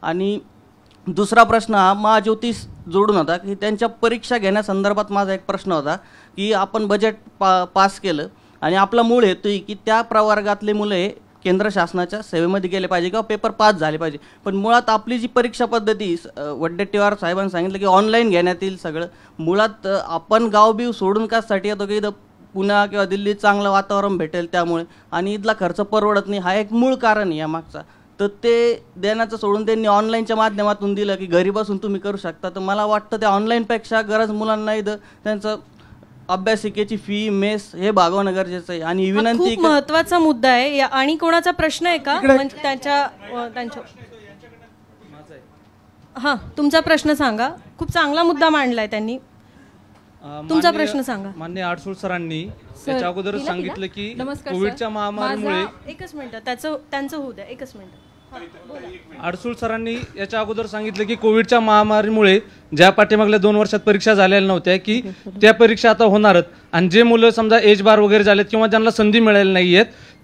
आणि दुसरा प्रश्न हा ज्योतिष जोडून होता की त्यांच्या परीक्षा घेण्यासंदर्भात माझा एक प्रश्न होता की आपण बजेट पा पास केलं आणि आपला मूळ हेतू आहे की त्या प्रवर्गातले मुले केंद्र शासनाच्या सेवेमध्ये गेले पाहिजे किंवा पेपर पास झाले पाहिजे पण मुळात आपली जी परीक्षा पद्धती वड्डेट्टीवार साहेबांनी सांगितलं की ऑनलाईन घेण्यात येईल सगळं मुळात आपण गावबीव सोडून कासाठी येतो की इथं पुन्हा किंवा दिल्लीत चांगलं वातावरण भेटेल त्यामुळे आणि इथला खर्च परवडत नाही हा एक मूळ कारण या यामागचा तर ते देण्याचं सोडून त्यांनी ऑनलाईनच्या माध्यमातून दिलं की घरी बसून तुम्ही करू शकता तर मला वाटतं त्या ऑनलाईनपेक्षा गरज मुलांना इथं त्यांचं अभ्यासिकेची फी मेस हे भागवणं गरजेचं आहे आणि विनंती महत्वाचा मुद्दा आहे आणि कोणाचा प्रश्न आहे का त्यांच्या त्यांच्या हां तुमचा प्रश्न सांगा खूप चांगला मुद्दा मांडलाय त्यांनी तुमचा प्रश्न सांगा मान्य आडसूळ सरांनी त्याच्या अगोदर सांगितलं की कोविडच्या महामारीमुळे एकच मिनिट त्याचं त्यांचं होऊ द्या एकच मिनिट आडसूळ सरांनी याच्या अगोदर सांगितलं की कोविडच्या महामारीमुळे ज्या पाठीमागल्या दोन वर्षात परीक्षा झालेल्या नव्हत्या की त्या परीक्षा आता होणारच आणि जे मुलं समजा एज बार वगैरे झालेत किंवा ज्यांना संधी मिळाली नाही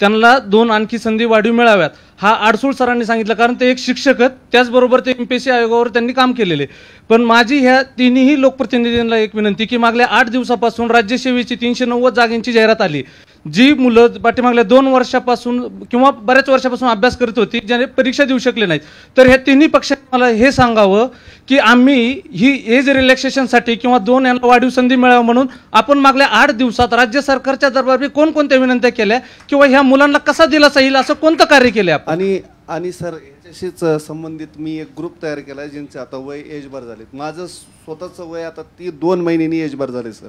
त्यांना दोन आणखी संधी वाढीव मिळाव्यात हा आडसूळ सरांनी सांगितलं कारण ते एक आहेत त्याचबरोबर ते एम पी एस सी आयोगावर त्यांनी काम केलेले पण माझी ह्या तिन्ही लोकप्रतिनिधींना एक विनंती की मागल्या आठ दिवसापासून राज्यसेवेची तीनशे नव्वद जागेंची जाहिरात आली जी मुलं पाठीमागल्या दोन वर्षापासून किंवा बऱ्याच वर्षापासून अभ्यास करत होती ज्याने परीक्षा देऊ शकले नाहीत तर ह्या तिन्ही पक्षाने मला हे सांगावं की आम्ही ही एज रिलॅक्सेशनसाठी किंवा दोन यांना वाढीव संधी मिळावं म्हणून आपण मागल्या आठ दिवसात राज्य सरकारच्या दरबारी कोणकोणत्या विनंत्या केल्या किंवा ह्या मुलांना कसा दिला येईल असं कोणतं कार्य केलं आपण आणि आणि सर याच्याशीच संबंधित मी एक ग्रुप तयार केला ज्यांचे आता वय एजभर झाले माझं स्वतःचं वय आता ती दोन महिन्यांनी एजभर झाले सर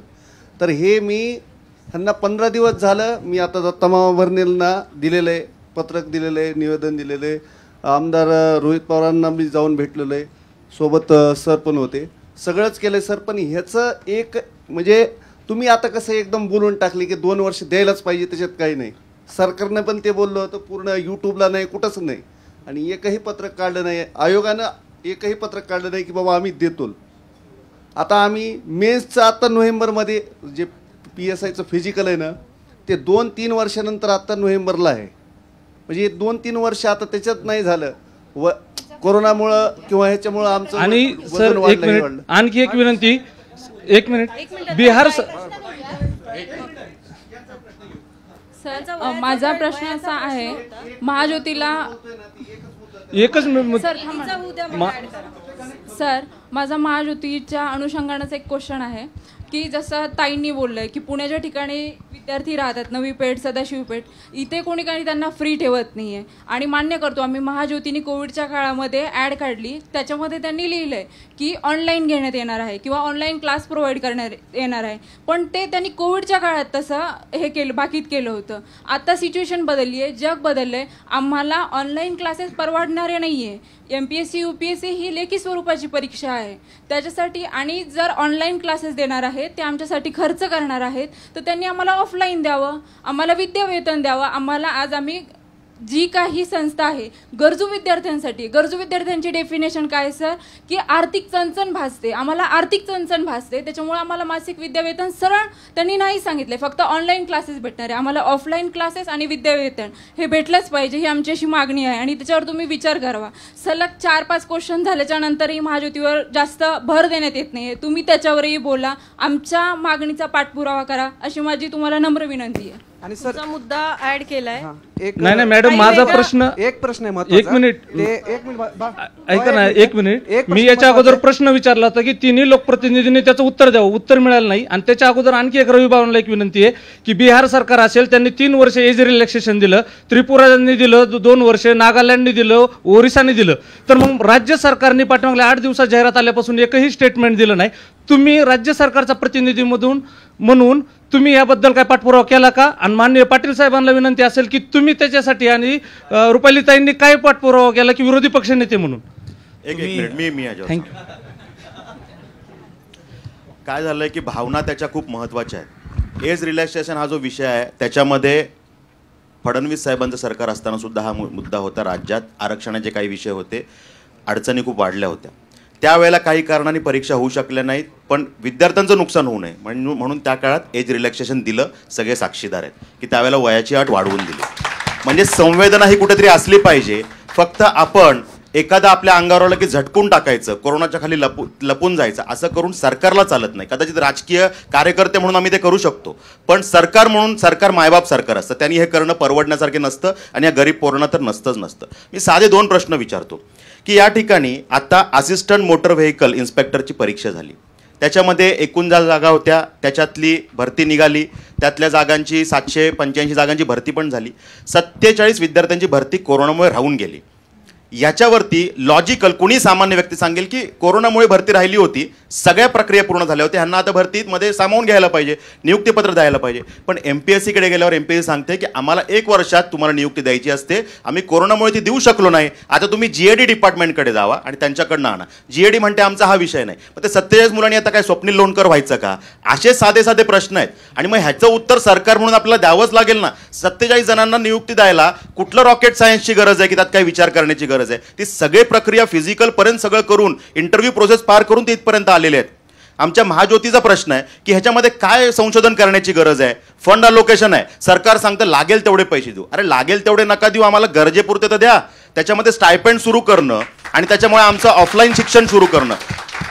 तर हे मी ह्यांना पंधरा दिवस झालं मी आता दत्तमा वर्नेलना दिलेलं आहे पत्रक दिलेलं आहे निवेदन दिलेलं आहे आमदार रोहित पवारांना मी जाऊन भेटलेलं आहे सोबत सर पण होते सगळंच केलं आहे सर पण ह्याचं एक म्हणजे तुम्ही आता कसं एकदम बोलून टाकले की दोन वर्ष द्यायलाच पाहिजे त्याच्यात काही नाही सरकारनं पण ते बोललं होतं पूर्ण यूट्यूबला नाही कुठंच नाही आणि एकही पत्रक काढलं नाही आयोगानं एकही पत्रक काढलं नाही की बाबा आम्ही देतो आता आम्ही मेचं आता नोव्हेंबरमध्ये जे पी एस आयचं फिजिकल आहे ना ते दोन तीन वर्षानंतर आता नोव्हेंबरला आहे म्हणजे दोन तीन वर्ष आता त्याच्यात नाही झालं व कोरोनामुळं किंवा ह्याच्यामुळं आमचं आणि सर एक मिनिट आणखी एक विनंती एक मिनिट बिहार माझा प्रश्न असा आहे महाज्योतीला एकच सर सर माझा महाज्योतीच्या अनुषंगानेच एक क्वेश्चन आहे की जसं ताईंनी आहे की पुण्याच्या ठिकाणी विद्यार्थी राहतात नवी पेठ सदाशिव पेठ इथे कोणी काही त्यांना फ्री ठेवत नाही आहे आणि मान्य करतो आम्ही महाज्योतीने कोविडच्या काळामध्ये ॲड काढली त्याच्यामध्ये त्यांनी लिहिलं आहे की ऑनलाईन घेण्यात येणार आहे किंवा ऑनलाईन क्लास प्रोव्हाइड करण्यात येणार आहे पण ते त्यांनी कोविडच्या काळात तसं हे केलं बाकीत केलं होतं आता सिच्युएशन बदलली आहे जग बदललं आहे आम्हाला ऑनलाईन क्लासेस परवडणारे नाही आहे M P S C U P S C ही लेखी स्वरूपाची परीक्षा आहे त्याच्यासाठी आणि जर ऑनलाईन क्लासेस देणार आहेत ते आमच्यासाठी खर्च करणार आहेत तर त्यांनी आम्हाला ऑफलाईन द्यावं आम्हाला विद्यावेतन द्यावं आम्हाला आज आम्ही जी काही संस्था आहे गरजू विद्यार्थ्यांसाठी गरजू विद्यार्थ्यांची डेफिनेशन काय सर की आर्थिक चणचण भासते आम्हाला आर्थिक चणचण भासते त्याच्यामुळे आम्हाला मासिक विद्यावेतन सरळ त्यांनी नाही सांगितले फक्त ऑनलाईन क्लासेस भेटणार आहे आम्हाला ऑफलाईन क्लासेस आणि विद्यावेतन हे भेटलंच पाहिजे ही आमची अशी मागणी आहे आणि त्याच्यावर तुम्ही विचार करावा सलग चार पाच क्वेश्चन झाल्याच्या महाज्योतीवर जास्त भर देण्यात येत नाही तुम्ही त्याच्यावरही बोला आमच्या मागणीचा पाठपुरावा करा अशी माझी तुम्हाला नम्र विनंती आहे आणि सर मुद्दा ऍड केलाय एक नाही नाही मॅडम माझा प्रश्न एक प्रश्न आहे एक मिनिट. एक मिनिट ऐका ना एक मिनिट मी याच्या अगोदर प्रश्न विचारला होता की तिन्ही लोकप्रतिनिधींनी त्याचं उत्तर द्यावं उत्तर मिळालं नाही आणि त्याच्या अगोदर आणखी एक रवी बावनला एक विनंती आहे की बिहार सरकार असेल त्यांनी तीन वर्ष एज रिलॅक्सेशन दिलं त्रिपुराने दिलं दोन वर्ष नागालँडने दिलं ओरिसाने दिलं तर मग राज्य सरकारने पाठीमागल्या आठ दिवसात जाहिरात आल्यापासून एकही स्टेटमेंट दिलं नाही तुम्ही राज्य सरकारचा प्रतिनिधी म्हणून तुम्ही याबद्दल काय पाठपुरावा केला का आणि माननीय पाटील साहेबांना विनंती असेल की तुम्ही त्याच्यासाठी आणि रुपालीताईंनी काय पाठपुरावा केला की विरोधी पक्ष नेते म्हणून एक मिनिट मी थँक्यू काय झालंय की भावना त्याच्या खूप महत्वाच्या आहेत एज रिलॅक्सेशन हा जो विषय आहे त्याच्यामध्ये फडणवीस साहेबांचं सरकार असताना सुद्धा हा मुद्दा होता राज्यात आरक्षणाचे काही विषय होते अडचणी खूप वाढल्या होत्या त्यावेळेला काही कारणाने परीक्षा होऊ शकल्या नाहीत पण विद्यार्थ्यांचं नुकसान होऊ नये म्हणून म्हणून त्या काळात एज रिलॅक्सेशन दिलं सगळे साक्षीदार आहेत की त्यावेळेला वयाची अट वाढवून दिली म्हणजे संवेदना ही कुठेतरी असली पाहिजे फक्त आपण एखादा आपल्या अंगावर की झटकून टाकायचं कोरोनाच्या खाली लपू लपून जायचं असं करून सरकारला चालत नाही कदाचित राजकीय कार्यकर्ते म्हणून आम्ही ते करू शकतो पण सरकार म्हणून सरकार मायबाप सरकार असतं त्यांनी हे करणं परवडण्यासारखे नसतं आणि या गरीब पोरणं तर नसतंच नसतं मी साधे दोन प्रश्न विचारतो की या ठिकाणी आता असिस्टंट मोटर व्हेकल इन्स्पेक्टरची परीक्षा झाली त्याच्यामध्ये एकूण ज्या जागा होत्या त्याच्यातली भरती निघाली त्यातल्या जागांची सातशे पंच्याऐंशी जागांची भरती पण झाली सत्तेचाळीस विद्यार्थ्यांची भरती कोरोनामुळे राहून गेली याच्यावरती लॉजिकल कोणी सामान्य व्यक्ती सांगेल की कोरोनामुळे भरती राहिली होती सगळ्या प्रक्रिया पूर्ण झाल्या होत्या ह्यांना आता भरतीमध्ये सामावून घ्यायला पाहिजे नियुक्तीपत्र द्यायला पाहिजे पण एम पी एस सीकडे गेल्यावर एम पी एस सी सांगते की आम्हाला एक वर्षात तुम्हाला नियुक्ती द्यायची असते आम्ही कोरोनामुळे ती देऊ शकलो नाही आता तुम्ही जीएडी डिपार्टमेंटकडे जावा आणि त्यांच्याकडनं आणा जीएडी म्हणते आमचा हा विषय नाही मग ते सत्तेचाळीस मुलांनी आता काय स्वप्नील लोणकर व्हायचं का असे साधे साधे प्रश्न आहेत आणि मग ह्याचं उत्तर सरकार म्हणून आपल्याला द्यावंच लागेल ना सत्तेचाळीस जणांना नियुक्ती द्यायला कुठलं रॉकेट सायन्सची गरज आहे की त्यात काही विचार करण्याची गरज गरज आहे ती सगळे प्रक्रिया फिजिकलपर्यंत सगळं करून इंटरव्ह्यू प्रोसेस पार करून ते इथपर्यंत आलेले आहेत आमच्या महाज्योतीचा प्रश्न आहे की ह्याच्यामध्ये काय संशोधन करण्याची गरज आहे फंड अलोकेशन आहे सरकार सांगतं लागेल तेवढे पैसे देऊ अरे लागेल तेवढे नका देऊ आम्हाला गरजेपुरते तर द्या त्याच्यामध्ये स्टायपेंड सुरू करणं आणि त्याच्यामुळे आमचं ऑफलाईन शिक्षण सुरू करणं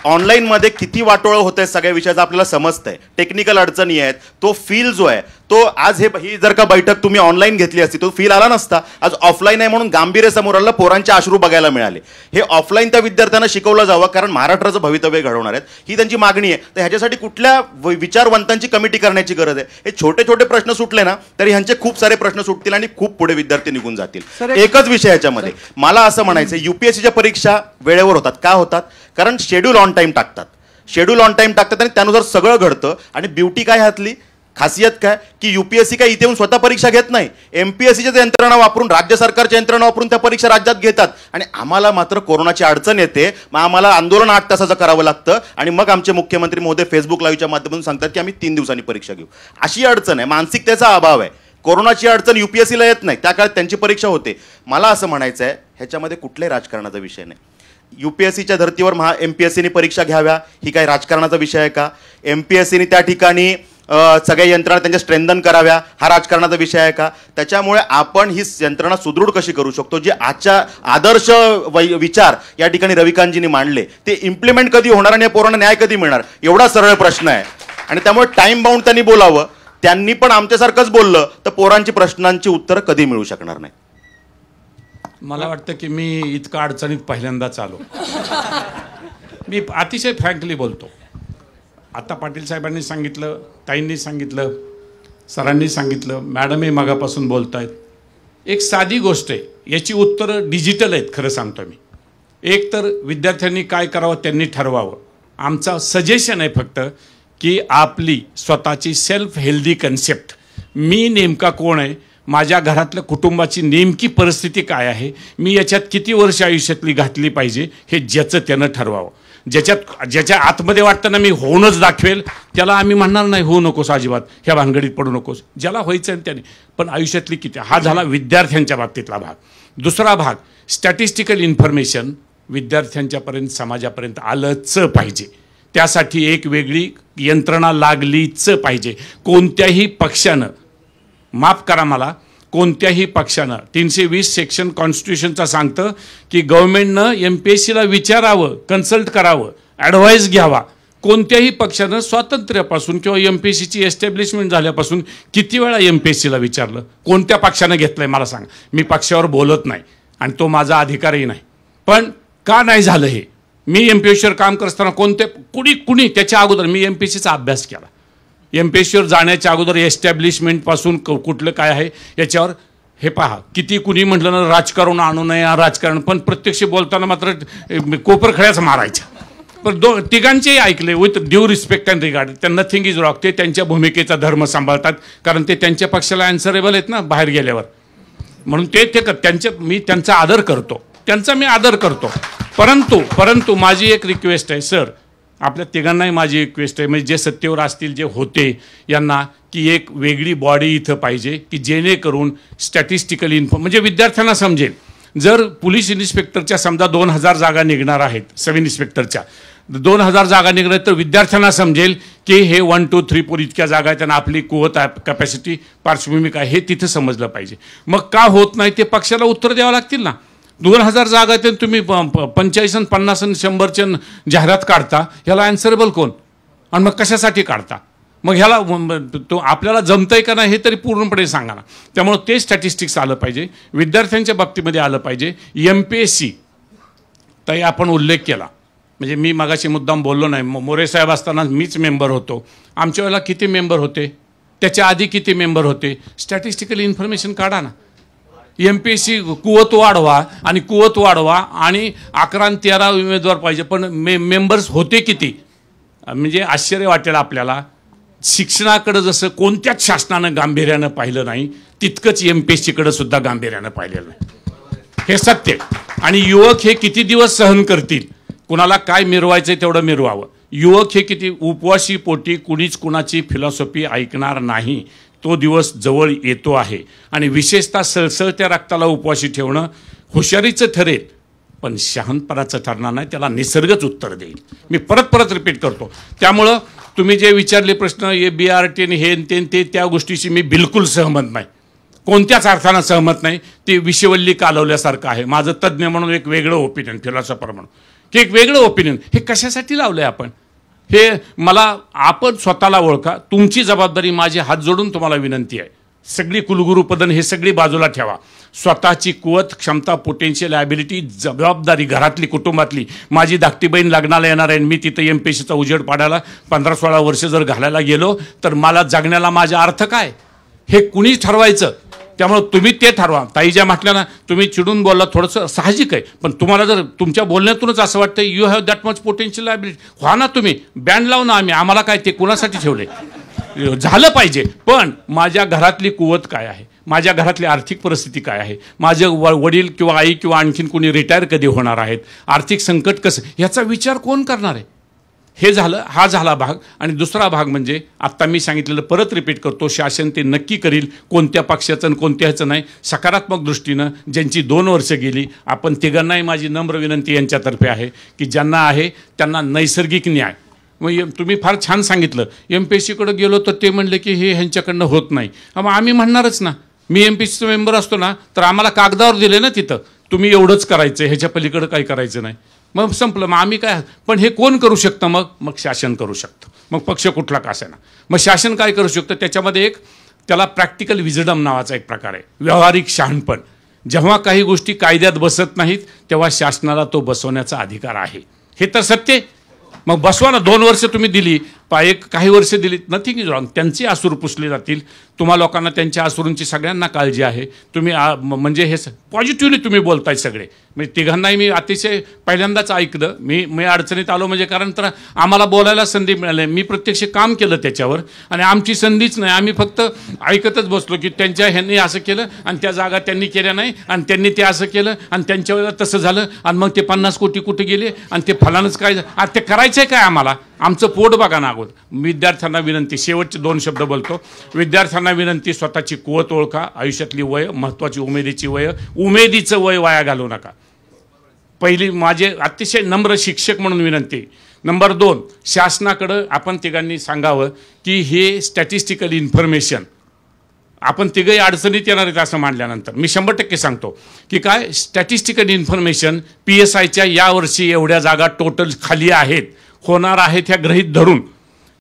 मध्ये किती वाटोळं होत आहे सगळ्या विषयाचा आपल्याला समजतंय टेक्निकल अडचणी आहेत तो फील जो आहे तो आज हे ही जर का बैठक तुम्ही ऑनलाईन घेतली असती तो फील आला नसता आज ऑफलाईन आहे म्हणून गांभीर्य समोर आलं पोरांचे अश्रू बघायला मिळाले हे ऑफलाईन त्या विद्यार्थ्यांना शिकवलं जावं कारण महाराष्ट्राचं भवितव्य घडवणार आहेत ही त्यांची मागणी आहे तर ह्याच्यासाठी कुठल्या विचारवंतांची कमिटी करण्याची गरज आहे हे छोटे छोटे प्रश्न सुटले ना तर ह्यांचे खूप सारे प्रश्न सुटतील आणि खूप पुढे विद्यार्थी निघून जातील एकच विषय ह्याच्यामध्ये मला असं म्हणायचं युपीएससीच्या परीक्षा वेळेवर होतात का होतात कारण शेड्यूल ऑन ऑन टाईम टाकतात शेड्यूल ऑन टाईम टाकतात आणि त्यानुसार सगळं घडतं आणि ब्युटी काय हातली खासियत काय की युपीएससी काय इथे येऊन स्वतः परीक्षा घेत नाही एम यंत्रणा वापरून राज्य सरकारच्या यंत्रणा वापरून त्या परीक्षा राज्यात घेतात आणि आम्हाला मात्र कोरोनाची अडचण येते मग आम्हाला आंदोलन आठ तासाचं करावं लागतं आणि मग आमचे मुख्यमंत्री महोदय फेसबुक लाईव्हच्या माध्यमातून सांगतात की आम्ही तीन दिवसांनी परीक्षा घेऊ अशी अडचण आहे मानसिकतेचा अभाव आहे कोरोनाची अडचण यू ला येत नाही त्या काळात त्यांची परीक्षा होते मला असं म्हणायचं आहे ह्याच्यामध्ये कुठल्याही राजकारणाचा विषय नाही यू पी एस सीच्या धर्तीवर महा एम पी एस सीने परीक्षा घ्याव्या ही काही राजकारणाचा विषय आहे का एम पी एस सीने त्या ठिकाणी सगळ्या यंत्रणा त्यांच्या स्ट्रेंदन कराव्या हा राजकारणाचा विषय आहे का त्याच्यामुळे आपण ही यंत्रणा सुदृढ कशी करू शकतो जे आजच्या आदर्श वै विचार या ठिकाणी रविकांतजींनी मांडले ते इम्प्लिमेंट कधी होणार आणि या पोरांना न्याय कधी मिळणार एवढा सरळ प्रश्न आहे आणि त्यामुळे टाईम बाउंड त्यांनी बोलावं त्यांनी पण आमच्यासारखंच बोललं तर पोरांची प्रश्नांची उत्तरं कधी मिळू शकणार नाही मला वाटतं की मी इतका अडचणीत पहिल्यांदाच आलो मी अतिशय फ्रँकली बोलतो आता पाटील साहेबांनी सांगितलं ताईंनी सांगितलं सरांनी सांगितलं मॅडमही मगापासून बोलत आहेत एक साधी गोष्ट आहे याची उत्तरं डिजिटल आहेत खरं सांगतो मी एक तर विद्यार्थ्यांनी काय करावं त्यांनी ठरवावं आमचा सजेशन आहे फक्त की आपली स्वतःची सेल्फ हेल्दी कन्सेप्ट मी नेमका कोण आहे माझ्या घरातल्या कुटुंबाची नेमकी परिस्थिती काय आहे मी याच्यात किती वर्ष आयुष्यातली घातली पाहिजे हे ज्याचं त्यानं ठरवावं ज्याच्यात ज्याच्या आतमध्ये वाटतं ना मी होऊनच दाखवेल त्याला आम्ही म्हणणार नाही होऊ नकोस अजिबात ह्या भानगडीत पडू नकोस ज्याला व्हायचं आहे त्याने पण आयुष्यातली किती हा झाला विद्यार्थ्यांच्या बाबतीतला भाग दुसरा भाग स्टॅटिस्टिकल इन्फॉर्मेशन विद्यार्थ्यांच्यापर्यंत समाजापर्यंत आलंच पाहिजे त्यासाठी एक वेगळी यंत्रणा लागलीच पाहिजे कोणत्याही पक्षानं माफ करा मला कोणत्याही पक्षानं तीनशे वीस सेक्शन कॉन्स्टिट्यूशनचा सांगतं की गव्हर्मेंटनं एम पी एस सीला विचारावं कन्सल्ट करावं ॲडवाईस घ्यावा कोणत्याही पक्षानं स्वातंत्र्यापासून किंवा एम पी एस सीची एस्टॅब्लिशमेंट झाल्यापासून किती वेळा एम पी एस सीला विचारलं कोणत्या पक्षानं घेतलं आहे मला सांगा मी पक्षावर बोलत नाही आणि तो माझा अधिकारही नाही पण का नाही झालं हे मी एम पी एस सीवर काम करत असताना कोणते कुणी कुणी त्याच्या अगोदर मी एम पी एस सीचा अभ्यास केला एम पी जाण्याच्या अगोदर एस्टॅब्लिशमेंटपासून क कुठलं काय आहे याच्यावर हे पहा किती कुणी म्हटलं ना राजकारण आणू नये राजकारण पण प्रत्यक्ष बोलताना मात्र कोपरखड्याच मारायच्या पण दो तिघांचेही ऐकले with due respect and regard त्या नथिंग इज रॉक ते त्यांच्या भूमिकेचा धर्म सांभाळतात कारण ते त्यांच्या पक्षाला अँसरेबल आहेत ना बाहेर गेल्यावर म्हणून ते ते त्यांच्या मी त्यांचा आदर करतो त्यांचा मी आदर करतो परंतु परंतु माझी एक रिक्वेस्ट आहे सर आपल्या तिघांनाही माझी रिक्वेस्ट आहे म्हणजे जे सत्तेवर असतील जे होते यांना की एक वेगळी बॉडी इथं पाहिजे की जेणेकरून स्टॅटिस्टिकल इन्फॉ म्हणजे विद्यार्थ्यांना समजेल जर पोलीस इन्स्पेक्टरच्या समजा दोन हजार जागा निघणार आहेत सब इन्स्पेक्टरच्या दोन हजार जागा निघणार तर विद्यार्थ्यांना समजेल की हे वन टू थ्री फोर इतक्या जागा आहेत आणि आपली कुवत कॅपॅसिटी पार्श्वभूमी काय हे तिथं समजलं पाहिजे मग का होत नाही ते पक्षाला उत्तर द्यावं लागतील ना दोन हजार जागा ते तुम्ही पंचेचाळीस पन्नास शंभरच्या जाहिरात काढता ह्याला ॲन्सरबल कोण आणि मग कशासाठी काढता मग ह्याला तो आपल्याला आहे का नाही हे तरी पूर्णपणे सांगा ना त्यामुळं ते स्टॅटिस्टिक्स आलं पाहिजे विद्यार्थ्यांच्या बाबतीमध्ये आलं पाहिजे एम पी एस सी ताई आपण उल्लेख केला म्हणजे मी मागाशी मुद्दाम बोललो नाही मोरे साहेब असताना मीच मेंबर होतो आमच्या वेळेला किती मेंबर होते त्याच्या आधी किती मेंबर होते स्टॅटिस्टिकली इन्फॉर्मेशन काढा ना एम पी एस सी कुवत वाढवा आणि कुवत वाढवा आणि अकरा आणि तेरा उमेदवार पाहिजे पण मे मेंबर्स होते किती म्हणजे आश्चर्य वाटेल आपल्याला शिक्षणाकडं जसं कोणत्याच शासनानं गांभीर्यानं पाहिलं नाही तितकंच एम पी एस सीकडं सुद्धा गांभीर्यानं पाहिलेलं नाही हे सत्य आणि युवक हे किती दिवस सहन करतील कुणाला काय मिरवायचं तेवढं मिरवावं युवक हे किती उपवाशी पोटी कुणीच कुणाची फिलॉसॉफी ऐकणार नाही तो दिवस जवळ येतो आहे आणि विशेषतः सळसळत्या रक्ताला उपवाशी ठेवणं हुशारीचं ठरेल पण शहानपणाचं ठरणार नाही त्याला निसर्गच उत्तर देईल मी परत परत रिपीट करतो त्यामुळं तुम्ही जे विचारले प्रश्न हे बी आर टीन हे तेन ते त्या गोष्टीशी मी बिलकुल सहमत नाही कोणत्याच अर्थानं सहमत नाही ते विषवल्ली कालवल्यासारखं आहे माझं तज्ज्ञ म्हणून एक वेगळं ओपिनियन फिलॉसॉफर म्हणून की एक वेगळं ओपिनियन हे कशासाठी लावलं आहे आपण हे मला आपण स्वतःला ओळखा तुमची जबाबदारी माझे हात जोडून तुम्हाला विनंती आहे सगळी कुलगुरुपदन हे सगळी बाजूला ठेवा स्वतःची कुवत क्षमता पोटेन्शियल ॲबिलिटी जबाबदारी घरातली कुटुंबातली माझी धाकटी बहीण लग्नाला येणार आहे मी तिथं एम पी सीचा उजेड पाडायला पंधरा सोळा वर्ष जर घालायला गेलो तर मला जगण्याला माझा अर्थ काय हे कुणीच ठरवायचं त्यामुळं तुम्ही ते ठरवा ताई ज्या म्हटल्या ना तुम्ही चिडून बोलला थोडंसं साहजिक आहे पण तुम्हाला जर तुमच्या बोलण्यातूनच असं वाटतं you have that much potential liability व्हा ना तुम्ही बँड लावू ना आम्ही आम्हाला काय ते कुणासाठी ठेवले झालं पाहिजे पण माझ्या घरातली कुवत काय आहे माझ्या घरातली आर्थिक परिस्थिती काय आहे माझे व वडील किंवा आई किंवा आणखीन कोणी रिटायर कधी होणार आहेत आर्थिक संकट कसं ह्याचा विचार कोण करणार आहे हे झालं हा झाला भाग आणि दुसरा भाग म्हणजे आत्ता मी सांगितलेलं परत रिपीट करतो शासन ते नक्की करील कोणत्या पक्षाचं आणि कोणत्याचं नाही सकारात्मक दृष्टीनं ज्यांची दोन वर्षं गेली आपण तिघांनाही माझी नम्र विनंती यांच्यातर्फे आहे की ज्यांना आहे त्यांना नैसर्गिक न्याय मग तुम्ही फार छान सांगितलं एम पी एस सीकडं गेलो तर ते म्हणले की हे ह्यांच्याकडनं होत नाही मग आम्ही म्हणणारच ना मी एम पी सीचा मेंबर असतो ना तर आम्हाला कागदावर दिले ना तिथं तुम्ही एवढंच करायचं ह्याच्या पलीकडं काही करायचं नाही मग संपलं मग आम्ही काय पण हे कोण करू शकतं मग मग शासन करू शकतं मग पक्ष कुठला का असेना मग शासन काय करू शकतं त्याच्यामध्ये एक त्याला प्रॅक्टिकल विजडम नावाचा एक प्रकार आहे व्यावहारिक शहाणपण जेव्हा काही गोष्टी कायद्यात बसत नाहीत तेव्हा शासनाला तो बसवण्याचा अधिकार आहे हे तर सत्य मग बसवा ना दोन वर्ष तुम्ही दिली एक काही वर्षे दिलीत नथिंग इज रॉंग त्यांची आसूर पुसले जातील तुम्हा लोकांना त्यांच्या आसुरूंची सगळ्यांना काळजी आहे तुम्ही म्हणजे हे पॉझिटिव्हली तुम्ही बोलताय सगळे म्हणजे तिघांनाही मी अतिशय पहिल्यांदाच ऐकलं मी मी अडचणीत आलो म्हणजे कारण तर आम्हाला बोलायला संधी मिळाली मी प्रत्यक्ष काम केलं त्याच्यावर आणि आमची संधीच नाही आम्ही फक्त ऐकतच बसलो की त्यांच्या ह्यांनी असं केलं आणि त्या जागा त्यांनी केल्या नाही आणि त्यांनी ते असं केलं आणि त्यांच्या वेळेला तसं झालं आणि मग ते पन्नास कोटी कुठे गेले आणि ते फलानंच काय आता ते करायचं आहे काय आम्हाला आमचं पोट बघा ना विद्यार्थ्यांना विनंती शेवटचे दोन शब्द बोलतो विद्यार्थ्यांना विनंती स्वतःची कुवत ओळखा आयुष्यातली वय महत्त्वाची उमेदीची वय उमेदीचं वय वाया घालू नका पहिली माझे अतिशय नम्र शिक्षक म्हणून विनंती नंबर दोन शासनाकडं आपण तिघांनी सांगावं की हे स्टॅटिस्टिकल इन्फॉर्मेशन आपण तिघही अडचणीत येणार आहेत असं मांडल्यानंतर मी शंभर टक्के सांगतो की काय स्टॅटिस्टिकल इन्फॉर्मेशन पी एस आयच्या यावर्षी एवढ्या जागा टोटल खाली आहेत होणार आहेत ह्या ग्रहीत धरून